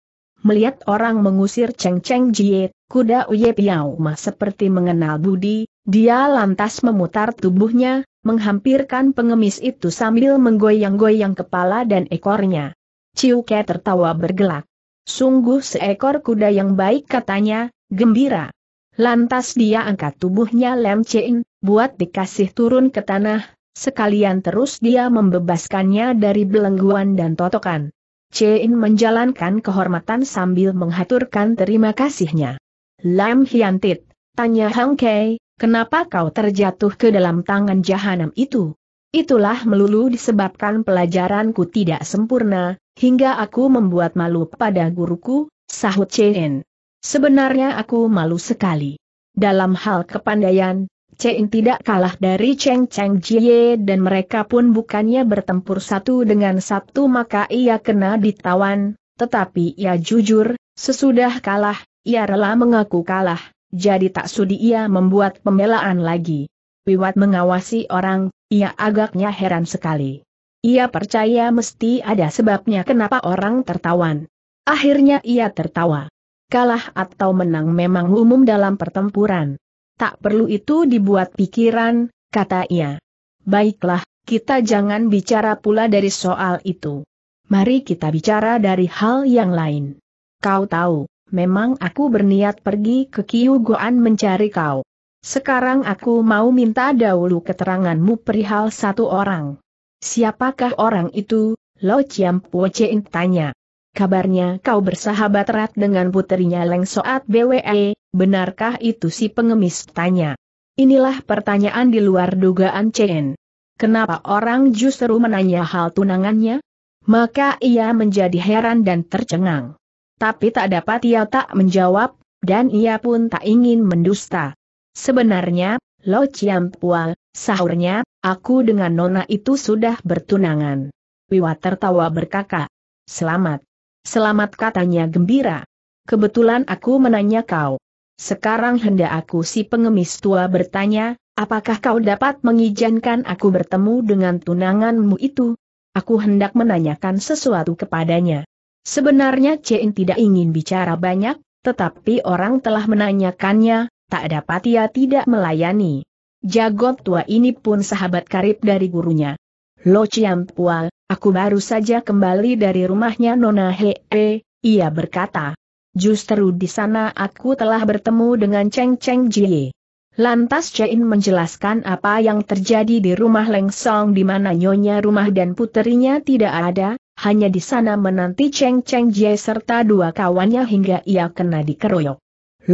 melihat orang mengusir Cheng Cheng Jie, kuda Uye Piao Ma seperti mengenal Budi, dia lantas memutar tubuhnya, menghampirkan pengemis itu sambil menggoyang-goyang kepala dan ekornya. Ciu Ke tertawa bergelak. Sungguh seekor kuda yang baik katanya, gembira. Lantas dia angkat tubuhnya Lem Cheng, buat dikasih turun ke tanah, sekalian terus dia membebaskannya dari belengguan dan totokan. Chen menjalankan kehormatan sambil menghaturkan terima kasihnya. Lam Hiantit, tanya Hang Kei, kenapa kau terjatuh ke dalam tangan jahanam itu? Itulah melulu disebabkan pelajaranku tidak sempurna, hingga aku membuat malu pada guruku, sahut Chen. Sebenarnya aku malu sekali. Dalam hal kepandaian, Cheng tidak kalah dari Cheng Cheng Jie dan mereka pun bukannya bertempur satu dengan satu maka ia kena ditawan, tetapi ia jujur, sesudah kalah, ia rela mengaku kalah, jadi tak sudi ia membuat pembelaan lagi. Wiwat mengawasi orang, ia agaknya heran sekali. Ia percaya mesti ada sebabnya kenapa orang tertawan. Akhirnya ia tertawa. Kalah atau menang memang umum dalam pertempuran. Tak perlu itu dibuat pikiran, kata ia. Baiklah, kita jangan bicara pula dari soal itu. Mari kita bicara dari hal yang lain. Kau tahu, memang aku berniat pergi ke Kyugoan mencari kau. Sekarang aku mau minta dahulu keteranganmu perihal satu orang. Siapakah orang itu, Lo Chiam Puo tanya. Kabarnya kau bersahabat erat dengan puterinya Leng Soat BWE, Benarkah itu si pengemis tanya? Inilah pertanyaan di luar dugaan Chen. Kenapa orang justru menanya hal tunangannya? Maka ia menjadi heran dan tercengang. Tapi tak dapat ia tak menjawab, dan ia pun tak ingin mendusta. Sebenarnya, Lo Pua, sahurnya, aku dengan Nona itu sudah bertunangan. Wiwa tertawa berkakak. Selamat. Selamat katanya gembira. Kebetulan aku menanya kau. Sekarang hendak aku si pengemis tua bertanya, apakah kau dapat mengizinkan aku bertemu dengan tunanganmu itu? Aku hendak menanyakan sesuatu kepadanya. Sebenarnya Cien tidak ingin bicara banyak, tetapi orang telah menanyakannya, tak dapat ia tidak melayani. Jagot tua ini pun sahabat karib dari gurunya. Lo Chiam Pual, aku baru saja kembali dari rumahnya Nona Hee, ia berkata. Justru di sana aku telah bertemu dengan Cheng Cheng Jie. Lantas Jain menjelaskan apa yang terjadi di rumah Leng Song di mana nyonya rumah dan puterinya tidak ada, hanya di sana menanti Cheng Cheng Jie serta dua kawannya hingga ia kena dikeroyok.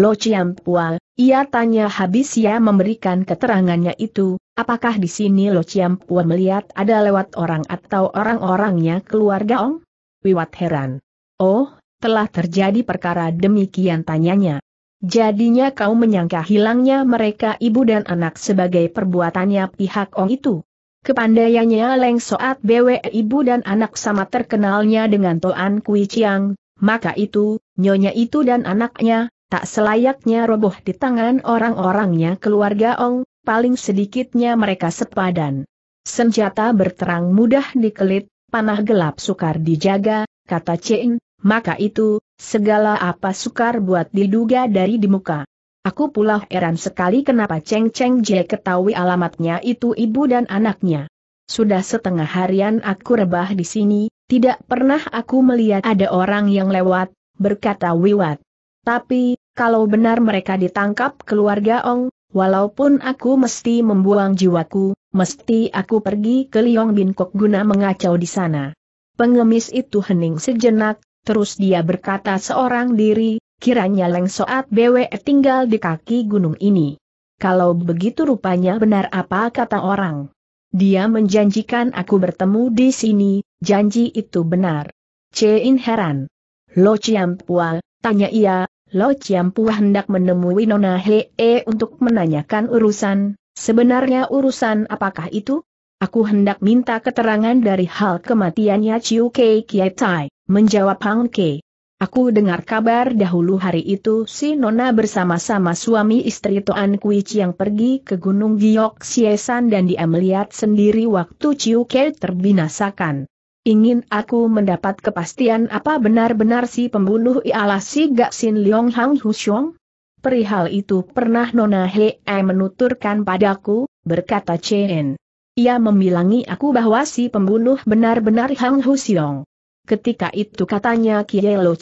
Lo Chiam Pua, ia tanya habis ia memberikan keterangannya itu, apakah di sini Lo Chiam Pua melihat ada lewat orang atau orang-orangnya keluarga Ong? Wiwat heran. Oh, telah terjadi perkara demikian tanyanya. Jadinya kau menyangka hilangnya mereka ibu dan anak sebagai perbuatannya pihak Ong itu. Kepandaiannya Leng Soat BW ibu dan anak sama terkenalnya dengan Toan Kui Chiang, maka itu, nyonya itu dan anaknya, tak selayaknya roboh di tangan orang-orangnya keluarga Ong, paling sedikitnya mereka sepadan. Senjata berterang mudah dikelit, panah gelap sukar dijaga, kata Cing, maka itu, segala apa sukar buat diduga dari di muka. Aku pula heran sekali kenapa Cheng Cheng Jie ketahui alamatnya itu ibu dan anaknya. Sudah setengah harian aku rebah di sini, tidak pernah aku melihat ada orang yang lewat, berkata Wiwat. Tapi, kalau benar mereka ditangkap keluarga Ong, walaupun aku mesti membuang jiwaku, mesti aku pergi ke Liong Kok guna mengacau di sana. Pengemis itu hening sejenak, Terus dia berkata seorang diri, kiranya Leng Soat Bwe tinggal di kaki gunung ini. Kalau begitu rupanya benar apa kata orang. Dia menjanjikan aku bertemu di sini, janji itu benar. Cein heran. Lo Ciampua, tanya ia, Lo Ciampua hendak menemui Nona Hee untuk menanyakan urusan, sebenarnya urusan apakah itu? Aku hendak minta keterangan dari hal kematiannya Chiu Kei Kiai Tai. Menjawab Hang Ke. Aku dengar kabar dahulu hari itu si Nona bersama-sama suami istri Toan Kui yang pergi ke Gunung Giok Siesan dan dia melihat sendiri waktu Chiu Ke terbinasakan. Ingin aku mendapat kepastian apa benar-benar si pembunuh ialah si Gak Sin Leong Hang Husyong? Perihal itu pernah Nona Hei menuturkan padaku, berkata Chen. Ia membilangi aku bahwa si pembunuh benar-benar Hang Husyong. Ketika itu katanya Kiai Lo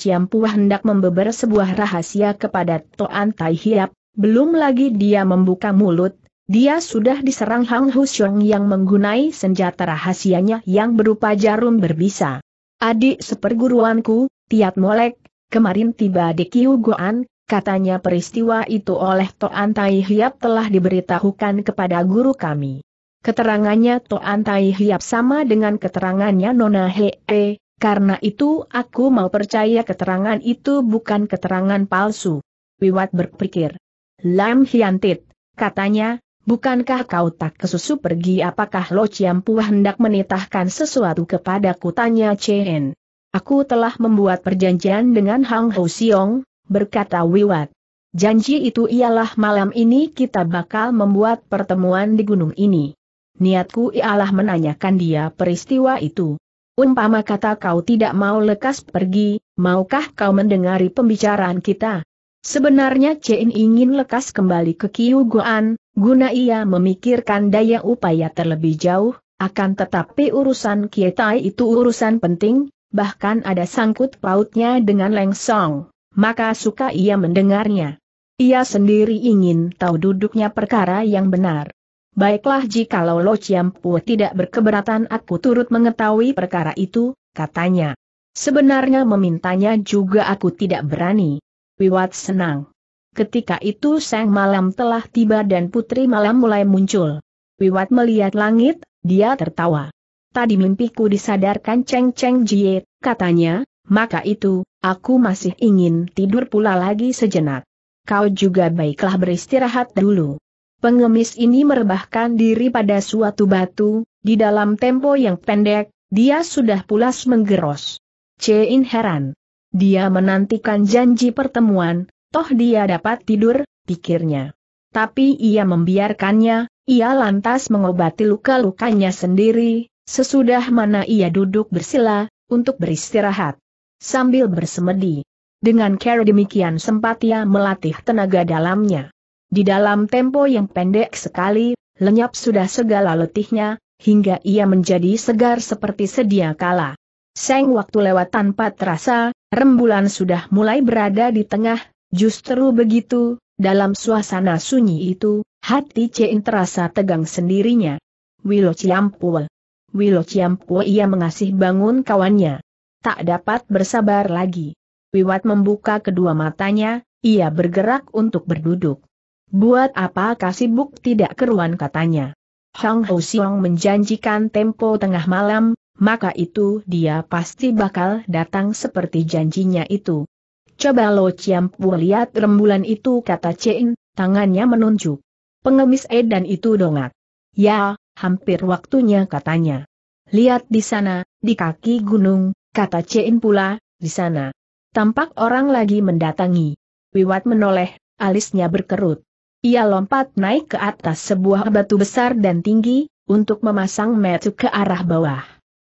hendak membeber sebuah rahasia kepada Toan Tai Hiap, belum lagi dia membuka mulut, dia sudah diserang Hang Xiong yang menggunai senjata rahasianya yang berupa jarum berbisa. Adik seperguruanku, Tiat Molek, kemarin tiba di Goan, katanya peristiwa itu oleh Toan Tai Hiap telah diberitahukan kepada guru kami. Keterangannya Toan Tai Hiap sama dengan keterangannya Nona Hee, karena itu aku mau percaya keterangan itu bukan keterangan palsu. Wiwat berpikir. Lam Hiantit, katanya, bukankah kau tak kesusu pergi apakah Lo Chiampu hendak menitahkan sesuatu kepadaku tanya Chen. Aku telah membuat perjanjian dengan Hang Ho Siong, berkata Wiwat. Janji itu ialah malam ini kita bakal membuat pertemuan di gunung ini. Niatku ialah menanyakan dia peristiwa itu. Umpama kata kau tidak mau lekas pergi, maukah kau mendengari pembicaraan kita? Sebenarnya Chen ingin lekas kembali ke Guan, guna ia memikirkan daya upaya terlebih jauh, akan tetapi urusan Kietai itu urusan penting, bahkan ada sangkut pautnya dengan Leng Song, maka suka ia mendengarnya. Ia sendiri ingin tahu duduknya perkara yang benar. Baiklah jikalau Lo Chiampu tidak berkeberatan aku turut mengetahui perkara itu, katanya. Sebenarnya memintanya juga aku tidak berani. Wiwat senang. Ketika itu sang malam telah tiba dan putri malam mulai muncul. Wiwat melihat langit, dia tertawa. Tadi mimpiku disadarkan Cheng Cheng Jie, katanya, maka itu, aku masih ingin tidur pula lagi sejenak. Kau juga baiklah beristirahat dulu. Pengemis ini merebahkan diri pada suatu batu, di dalam tempo yang pendek, dia sudah pulas menggeros. Cein heran. Dia menantikan janji pertemuan, toh dia dapat tidur, pikirnya. Tapi ia membiarkannya, ia lantas mengobati luka-lukanya sendiri, sesudah mana ia duduk bersila, untuk beristirahat. Sambil bersemedi. Dengan cara demikian sempat ia melatih tenaga dalamnya. Di dalam tempo yang pendek sekali, lenyap sudah segala letihnya, hingga ia menjadi segar seperti sedia kala. Seng waktu lewat tanpa terasa, rembulan sudah mulai berada di tengah, justru begitu, dalam suasana sunyi itu, hati Cien terasa tegang sendirinya. Wilo Ciampul. Wilo Ciampul ia mengasih bangun kawannya. Tak dapat bersabar lagi. Wiwat membuka kedua matanya, ia bergerak untuk berduduk. Buat apa kasih buk tidak keruan katanya. Hang Ho Siong menjanjikan tempo tengah malam, maka itu dia pasti bakal datang seperti janjinya itu. Coba Lo ciam pu lihat rembulan itu kata Cheng, tangannya menunjuk. Pengemis Edan itu dongak. Ya, hampir waktunya katanya. Lihat di sana, di kaki gunung, kata Cheng pula, di sana. Tampak orang lagi mendatangi. Wiwat menoleh, alisnya berkerut. Ia lompat naik ke atas sebuah batu besar dan tinggi, untuk memasang metu ke arah bawah.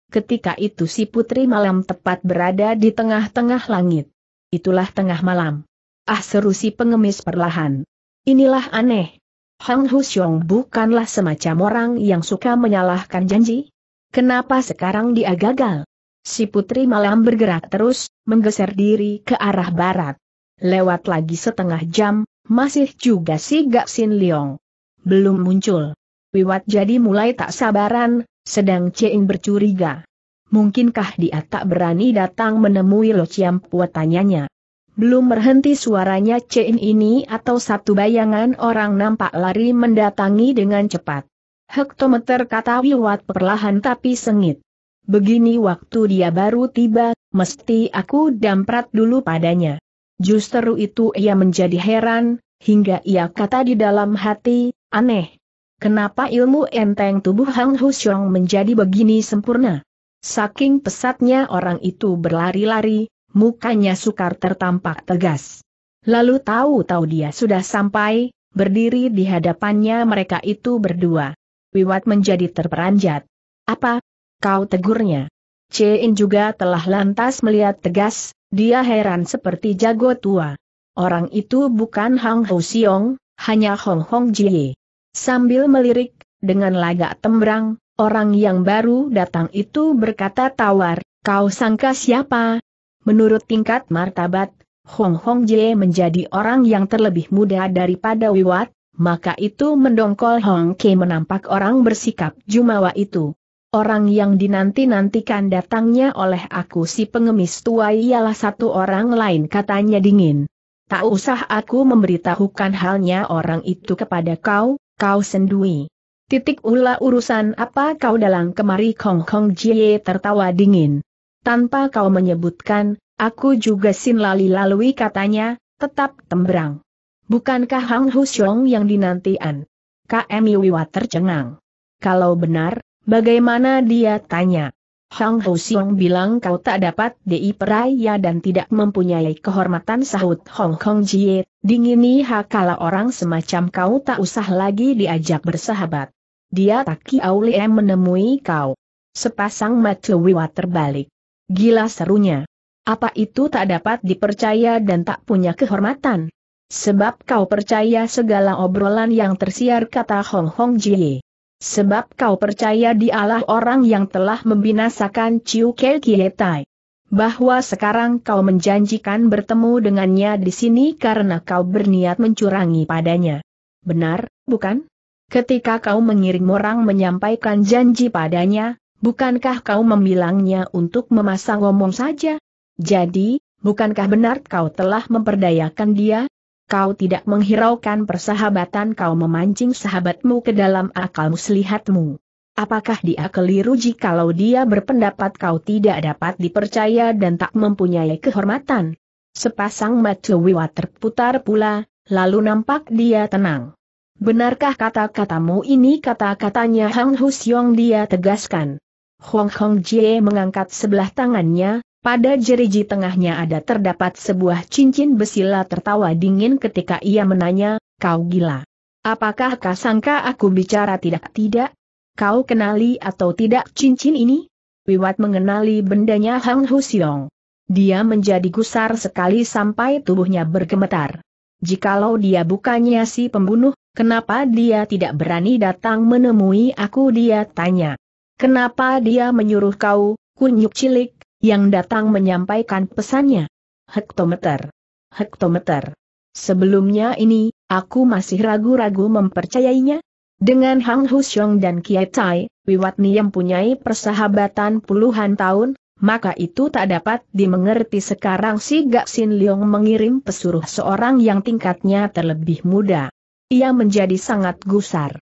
Ketika itu si putri malam tepat berada di tengah-tengah langit. Itulah tengah malam. Ah seru si pengemis perlahan. Inilah aneh. Hang Husyong bukanlah semacam orang yang suka menyalahkan janji. Kenapa sekarang dia gagal? Si putri malam bergerak terus, menggeser diri ke arah barat. Lewat lagi setengah jam, masih juga si Gak Sin Leong. Belum muncul. Wiwat jadi mulai tak sabaran, sedang Cheng bercuriga. Mungkinkah dia tak berani datang menemui Lo Chiam Pua tanyanya. Belum berhenti suaranya Ceing ini atau satu bayangan orang nampak lari mendatangi dengan cepat. Hektometer kata Wiwat perlahan tapi sengit. Begini waktu dia baru tiba, mesti aku damprat dulu padanya. Justru itu ia menjadi heran, hingga ia kata di dalam hati, aneh. Kenapa ilmu enteng tubuh Hang Husyong menjadi begini sempurna? Saking pesatnya orang itu berlari-lari, mukanya sukar tertampak tegas. Lalu tahu-tahu dia sudah sampai, berdiri di hadapannya mereka itu berdua. Wiwat menjadi terperanjat. Apa? Kau tegurnya. Cein juga telah lantas melihat tegas, dia heran seperti jago tua. Orang itu bukan Hang Ho Siong, hanya Hong Hong Jie. Sambil melirik, dengan lagak tembrang, orang yang baru datang itu berkata tawar, kau sangka siapa? Menurut tingkat martabat, Hong Hong Jie menjadi orang yang terlebih muda daripada Wiwat, maka itu mendongkol Hong Ke menampak orang bersikap jumawa itu. Orang yang dinanti-nantikan datangnya oleh aku si pengemis tua ialah satu orang lain katanya dingin. Tak usah aku memberitahukan halnya orang itu kepada kau, kau sendui. Titik ulah urusan apa kau dalang kemari Kong Kong Jie tertawa dingin. Tanpa kau menyebutkan, aku juga sin lali lalui katanya, tetap tembrang. Bukankah Hang Husyong yang dinantian? KM Wiwa tercengang. Kalau benar, Bagaimana dia tanya? Hong Ho Xiong bilang kau tak dapat di peraya dan tidak mempunyai kehormatan sahut Hong Kong Jie, dingini hakala orang semacam kau tak usah lagi diajak bersahabat. Dia tak kiau menemui kau. Sepasang mata wiwa terbalik. Gila serunya. Apa itu tak dapat dipercaya dan tak punya kehormatan? Sebab kau percaya segala obrolan yang tersiar kata Hong Hong Jie. Sebab kau percaya dialah orang yang telah membinasakan Chiu Kei Kietai. Bahwa sekarang kau menjanjikan bertemu dengannya di sini karena kau berniat mencurangi padanya. Benar, bukan? Ketika kau mengirim orang menyampaikan janji padanya, bukankah kau membilangnya untuk memasang ngomong saja? Jadi, bukankah benar kau telah memperdayakan dia? kau tidak menghiraukan persahabatan kau memancing sahabatmu ke dalam akal muslihatmu. Apakah dia keliru jikalau dia berpendapat kau tidak dapat dipercaya dan tak mempunyai kehormatan? Sepasang mata Wiwa terputar pula, lalu nampak dia tenang. Benarkah kata-katamu ini kata-katanya Hang Husyong dia tegaskan. Hong Hong Jie mengangkat sebelah tangannya, pada jeriji tengahnya ada terdapat sebuah cincin besila tertawa dingin ketika ia menanya, kau gila. Apakah kau sangka aku bicara tidak-tidak? Kau kenali atau tidak cincin ini? Wiwat mengenali bendanya Hang Husiong. Dia menjadi gusar sekali sampai tubuhnya bergemetar. Jikalau dia bukannya si pembunuh, kenapa dia tidak berani datang menemui aku dia tanya. Kenapa dia menyuruh kau, kunyuk cilik, yang datang menyampaikan pesannya. Hektometer. Hektometer. Sebelumnya ini, aku masih ragu-ragu mempercayainya. Dengan Hang Husyong dan Kiai Tai, Wiwatni yang punyai persahabatan puluhan tahun, maka itu tak dapat dimengerti sekarang si Gak Sin Leong mengirim pesuruh seorang yang tingkatnya terlebih muda. Ia menjadi sangat gusar.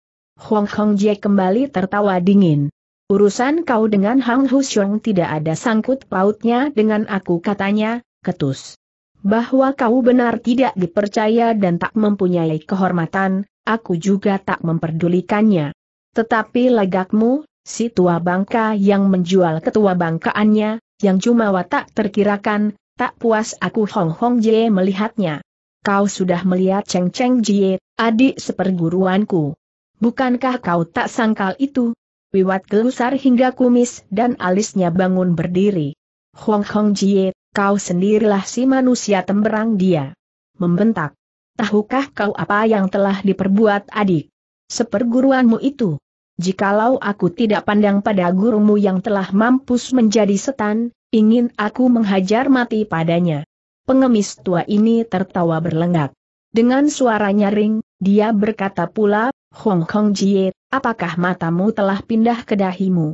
Hong Hong Jie kembali tertawa dingin. Urusan kau dengan Hang Husyong tidak ada sangkut pautnya dengan aku katanya, ketus. Bahwa kau benar tidak dipercaya dan tak mempunyai kehormatan, aku juga tak memperdulikannya. Tetapi lagakmu, si tua bangka yang menjual ketua bangkaannya, yang cuma watak terkirakan, tak puas aku Hong Hong Jie melihatnya. Kau sudah melihat Cheng Cheng Jie, adik seperguruanku. Bukankah kau tak sangkal itu? wiwat gelusar hingga kumis dan alisnya bangun berdiri. Hong Hong Jie, kau sendirilah si manusia temberang dia. Membentak. Tahukah kau apa yang telah diperbuat adik? Seperguruanmu itu. Jikalau aku tidak pandang pada gurumu yang telah mampus menjadi setan, ingin aku menghajar mati padanya. Pengemis tua ini tertawa berlenggak. Dengan suara nyaring, dia berkata pula, Hong Kong Jie, apakah matamu telah pindah ke dahimu?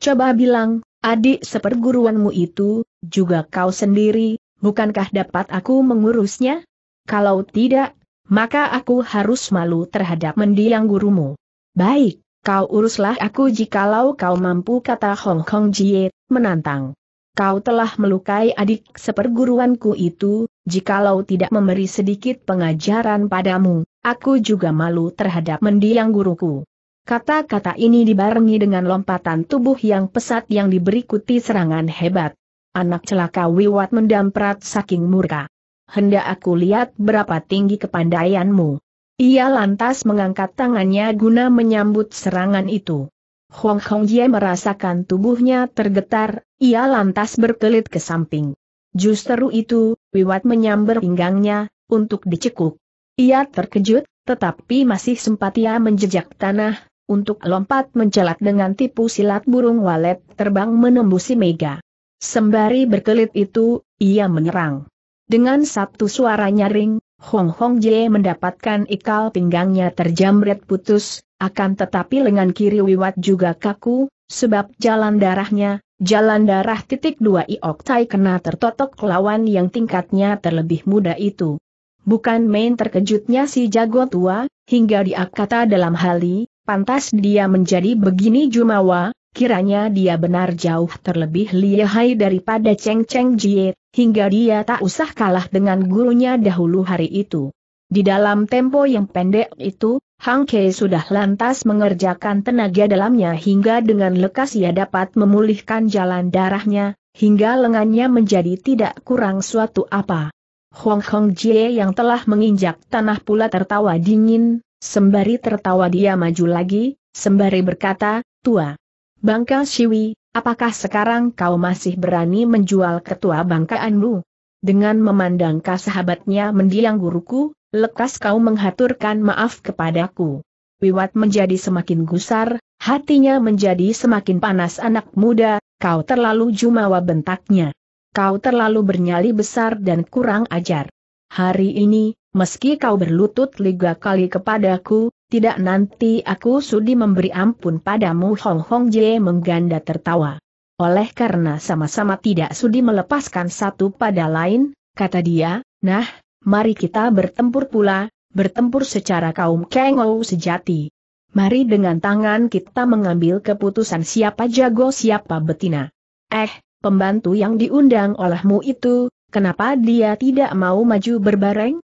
Coba bilang, adik seperguruanmu itu, juga kau sendiri, bukankah dapat aku mengurusnya? Kalau tidak, maka aku harus malu terhadap mendiang gurumu. Baik, kau uruslah aku jikalau kau mampu kata Hong Kong Jie, menantang. Kau telah melukai adik seperguruanku itu, jikalau tidak memberi sedikit pengajaran padamu, aku juga malu terhadap mendiang guruku. Kata-kata ini dibarengi dengan lompatan tubuh yang pesat yang diberikuti serangan hebat. Anak celaka Wiwat mendamprat saking murka. Hendak aku lihat berapa tinggi kepandaianmu. Ia lantas mengangkat tangannya guna menyambut serangan itu. Hong Hong Jie merasakan tubuhnya tergetar, ia lantas berkelit ke samping. Justru itu, Wiwat menyambar pinggangnya, untuk dicekuk. Ia terkejut, tetapi masih sempat ia menjejak tanah, untuk lompat mencelat dengan tipu silat burung walet terbang menembusi mega. Sembari berkelit itu, ia menyerang. Dengan satu suara nyaring, Hong Hong Jie mendapatkan ikal pinggangnya terjamret putus, akan tetapi lengan kiri Wiwat juga kaku, sebab jalan darahnya, Jalan darah titik dua iok Tai kena tertotok lawan yang tingkatnya terlebih muda itu. Bukan main terkejutnya si jago tua, hingga dia kata dalam hali, pantas dia menjadi begini jumawa, kiranya dia benar jauh terlebih lihai daripada Cheng Cheng Jie, hingga dia tak usah kalah dengan gurunya dahulu hari itu. Di dalam tempo yang pendek itu, Hang Kei sudah lantas mengerjakan tenaga dalamnya hingga dengan lekas ia dapat memulihkan jalan darahnya, hingga lengannya menjadi tidak kurang suatu apa. Hong Hong Jie yang telah menginjak tanah pula tertawa dingin, sembari tertawa dia maju lagi, sembari berkata, Tua, Bangka Siwi, apakah sekarang kau masih berani menjual ketua bangkaanmu? Dengan memandang sahabatnya mendiang guruku, lekas kau menghaturkan maaf kepadaku. Wiwat menjadi semakin gusar, hatinya menjadi semakin panas anak muda, kau terlalu jumawa bentaknya. Kau terlalu bernyali besar dan kurang ajar. Hari ini, meski kau berlutut liga kali kepadaku, tidak nanti aku sudi memberi ampun padamu Hong Hong Jie mengganda tertawa. Oleh karena sama-sama tidak sudi melepaskan satu pada lain, kata dia, nah, mari kita bertempur pula, bertempur secara kaum kengou sejati. Mari dengan tangan kita mengambil keputusan siapa jago siapa betina. Eh, pembantu yang diundang olehmu itu, kenapa dia tidak mau maju berbareng?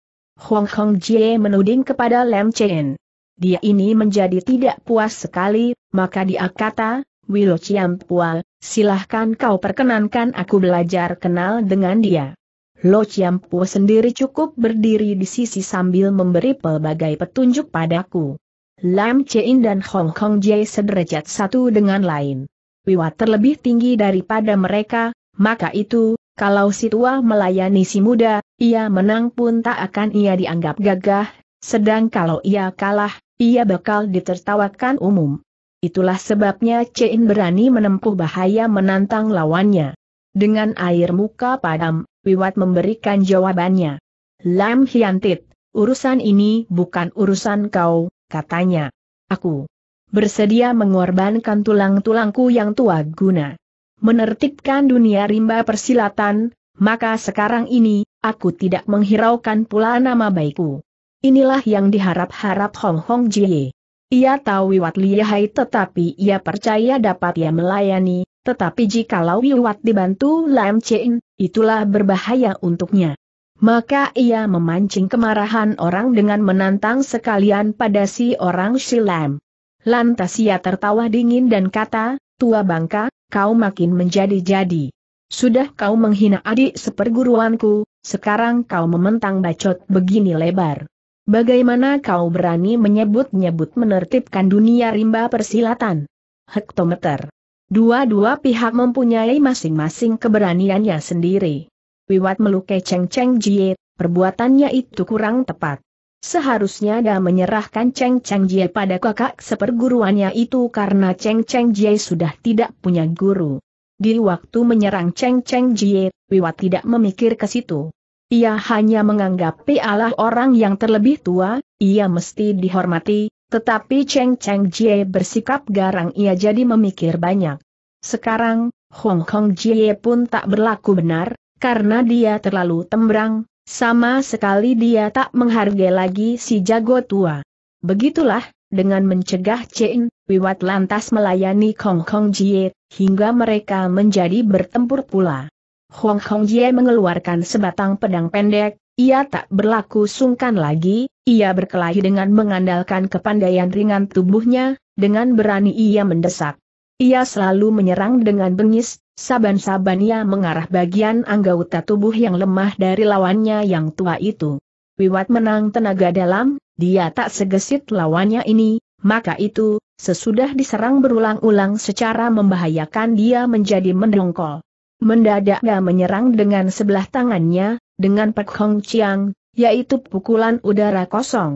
Hong Hong Jie menuding kepada Lam Chen. Dia ini menjadi tidak puas sekali, maka dia kata, Wilo Chiam Pual, silahkan kau perkenankan aku belajar kenal dengan dia. Lo Chiampu sendiri cukup berdiri di sisi sambil memberi pelbagai petunjuk padaku. Lam Chein dan Hong Kong Jai sederajat satu dengan lain. Wiwa terlebih tinggi daripada mereka, maka itu, kalau si tua melayani si muda, ia menang pun tak akan ia dianggap gagah, sedang kalau ia kalah, ia bakal ditertawakan umum. Itulah sebabnya Chein berani menempuh bahaya menantang lawannya. Dengan air muka padam, Wiwat memberikan jawabannya. Lam Hiantit, urusan ini bukan urusan kau, katanya. Aku bersedia mengorbankan tulang-tulangku yang tua guna. Menertibkan dunia rimba persilatan, maka sekarang ini, aku tidak menghiraukan pula nama baikku. Inilah yang diharap-harap Hong Hong Jie. Ia tahu Wiwat lihai tetapi ia percaya dapat ia melayani, tetapi jikalau Yuwat dibantu Lam Chein, itulah berbahaya untuknya. Maka ia memancing kemarahan orang dengan menantang sekalian pada si orang si Lam. Lantas ia tertawa dingin dan kata, tua bangka, kau makin menjadi-jadi. Sudah kau menghina adik seperguruanku, sekarang kau mementang bacot begini lebar. Bagaimana kau berani menyebut-nyebut menertibkan dunia rimba persilatan? Hektometer Dua-dua pihak mempunyai masing-masing keberaniannya sendiri. Wiwat melukai Cheng Cheng Jie, perbuatannya itu kurang tepat. Seharusnya dia menyerahkan Cheng Cheng Jie pada kakak seperguruannya itu karena Cheng Cheng Jie sudah tidak punya guru. Di waktu menyerang Cheng Cheng Jie, Wiwat tidak memikir ke situ. Ia hanya menganggap pialah orang yang terlebih tua, ia mesti dihormati, tetapi Cheng Cheng Jie bersikap garang ia jadi memikir banyak. Sekarang, Hong Kong Jie pun tak berlaku benar, karena dia terlalu tembrang, sama sekali dia tak menghargai lagi si jago tua. Begitulah, dengan mencegah Chen, Wiwat lantas melayani Hong Kong Jie, hingga mereka menjadi bertempur pula. Hong Kong Jie mengeluarkan sebatang pedang pendek, ia tak berlaku sungkan lagi, ia berkelahi dengan mengandalkan kepandaian ringan tubuhnya, dengan berani ia mendesak. Ia selalu menyerang dengan bengis, saban-saban ia mengarah bagian anggota tubuh yang lemah dari lawannya yang tua itu. Wiwat menang tenaga dalam, dia tak segesit lawannya ini, maka itu, sesudah diserang berulang-ulang secara membahayakan dia menjadi mendongkol. Mendadak menyerang dengan sebelah tangannya, dengan Pek Hong Chiang, yaitu pukulan udara kosong.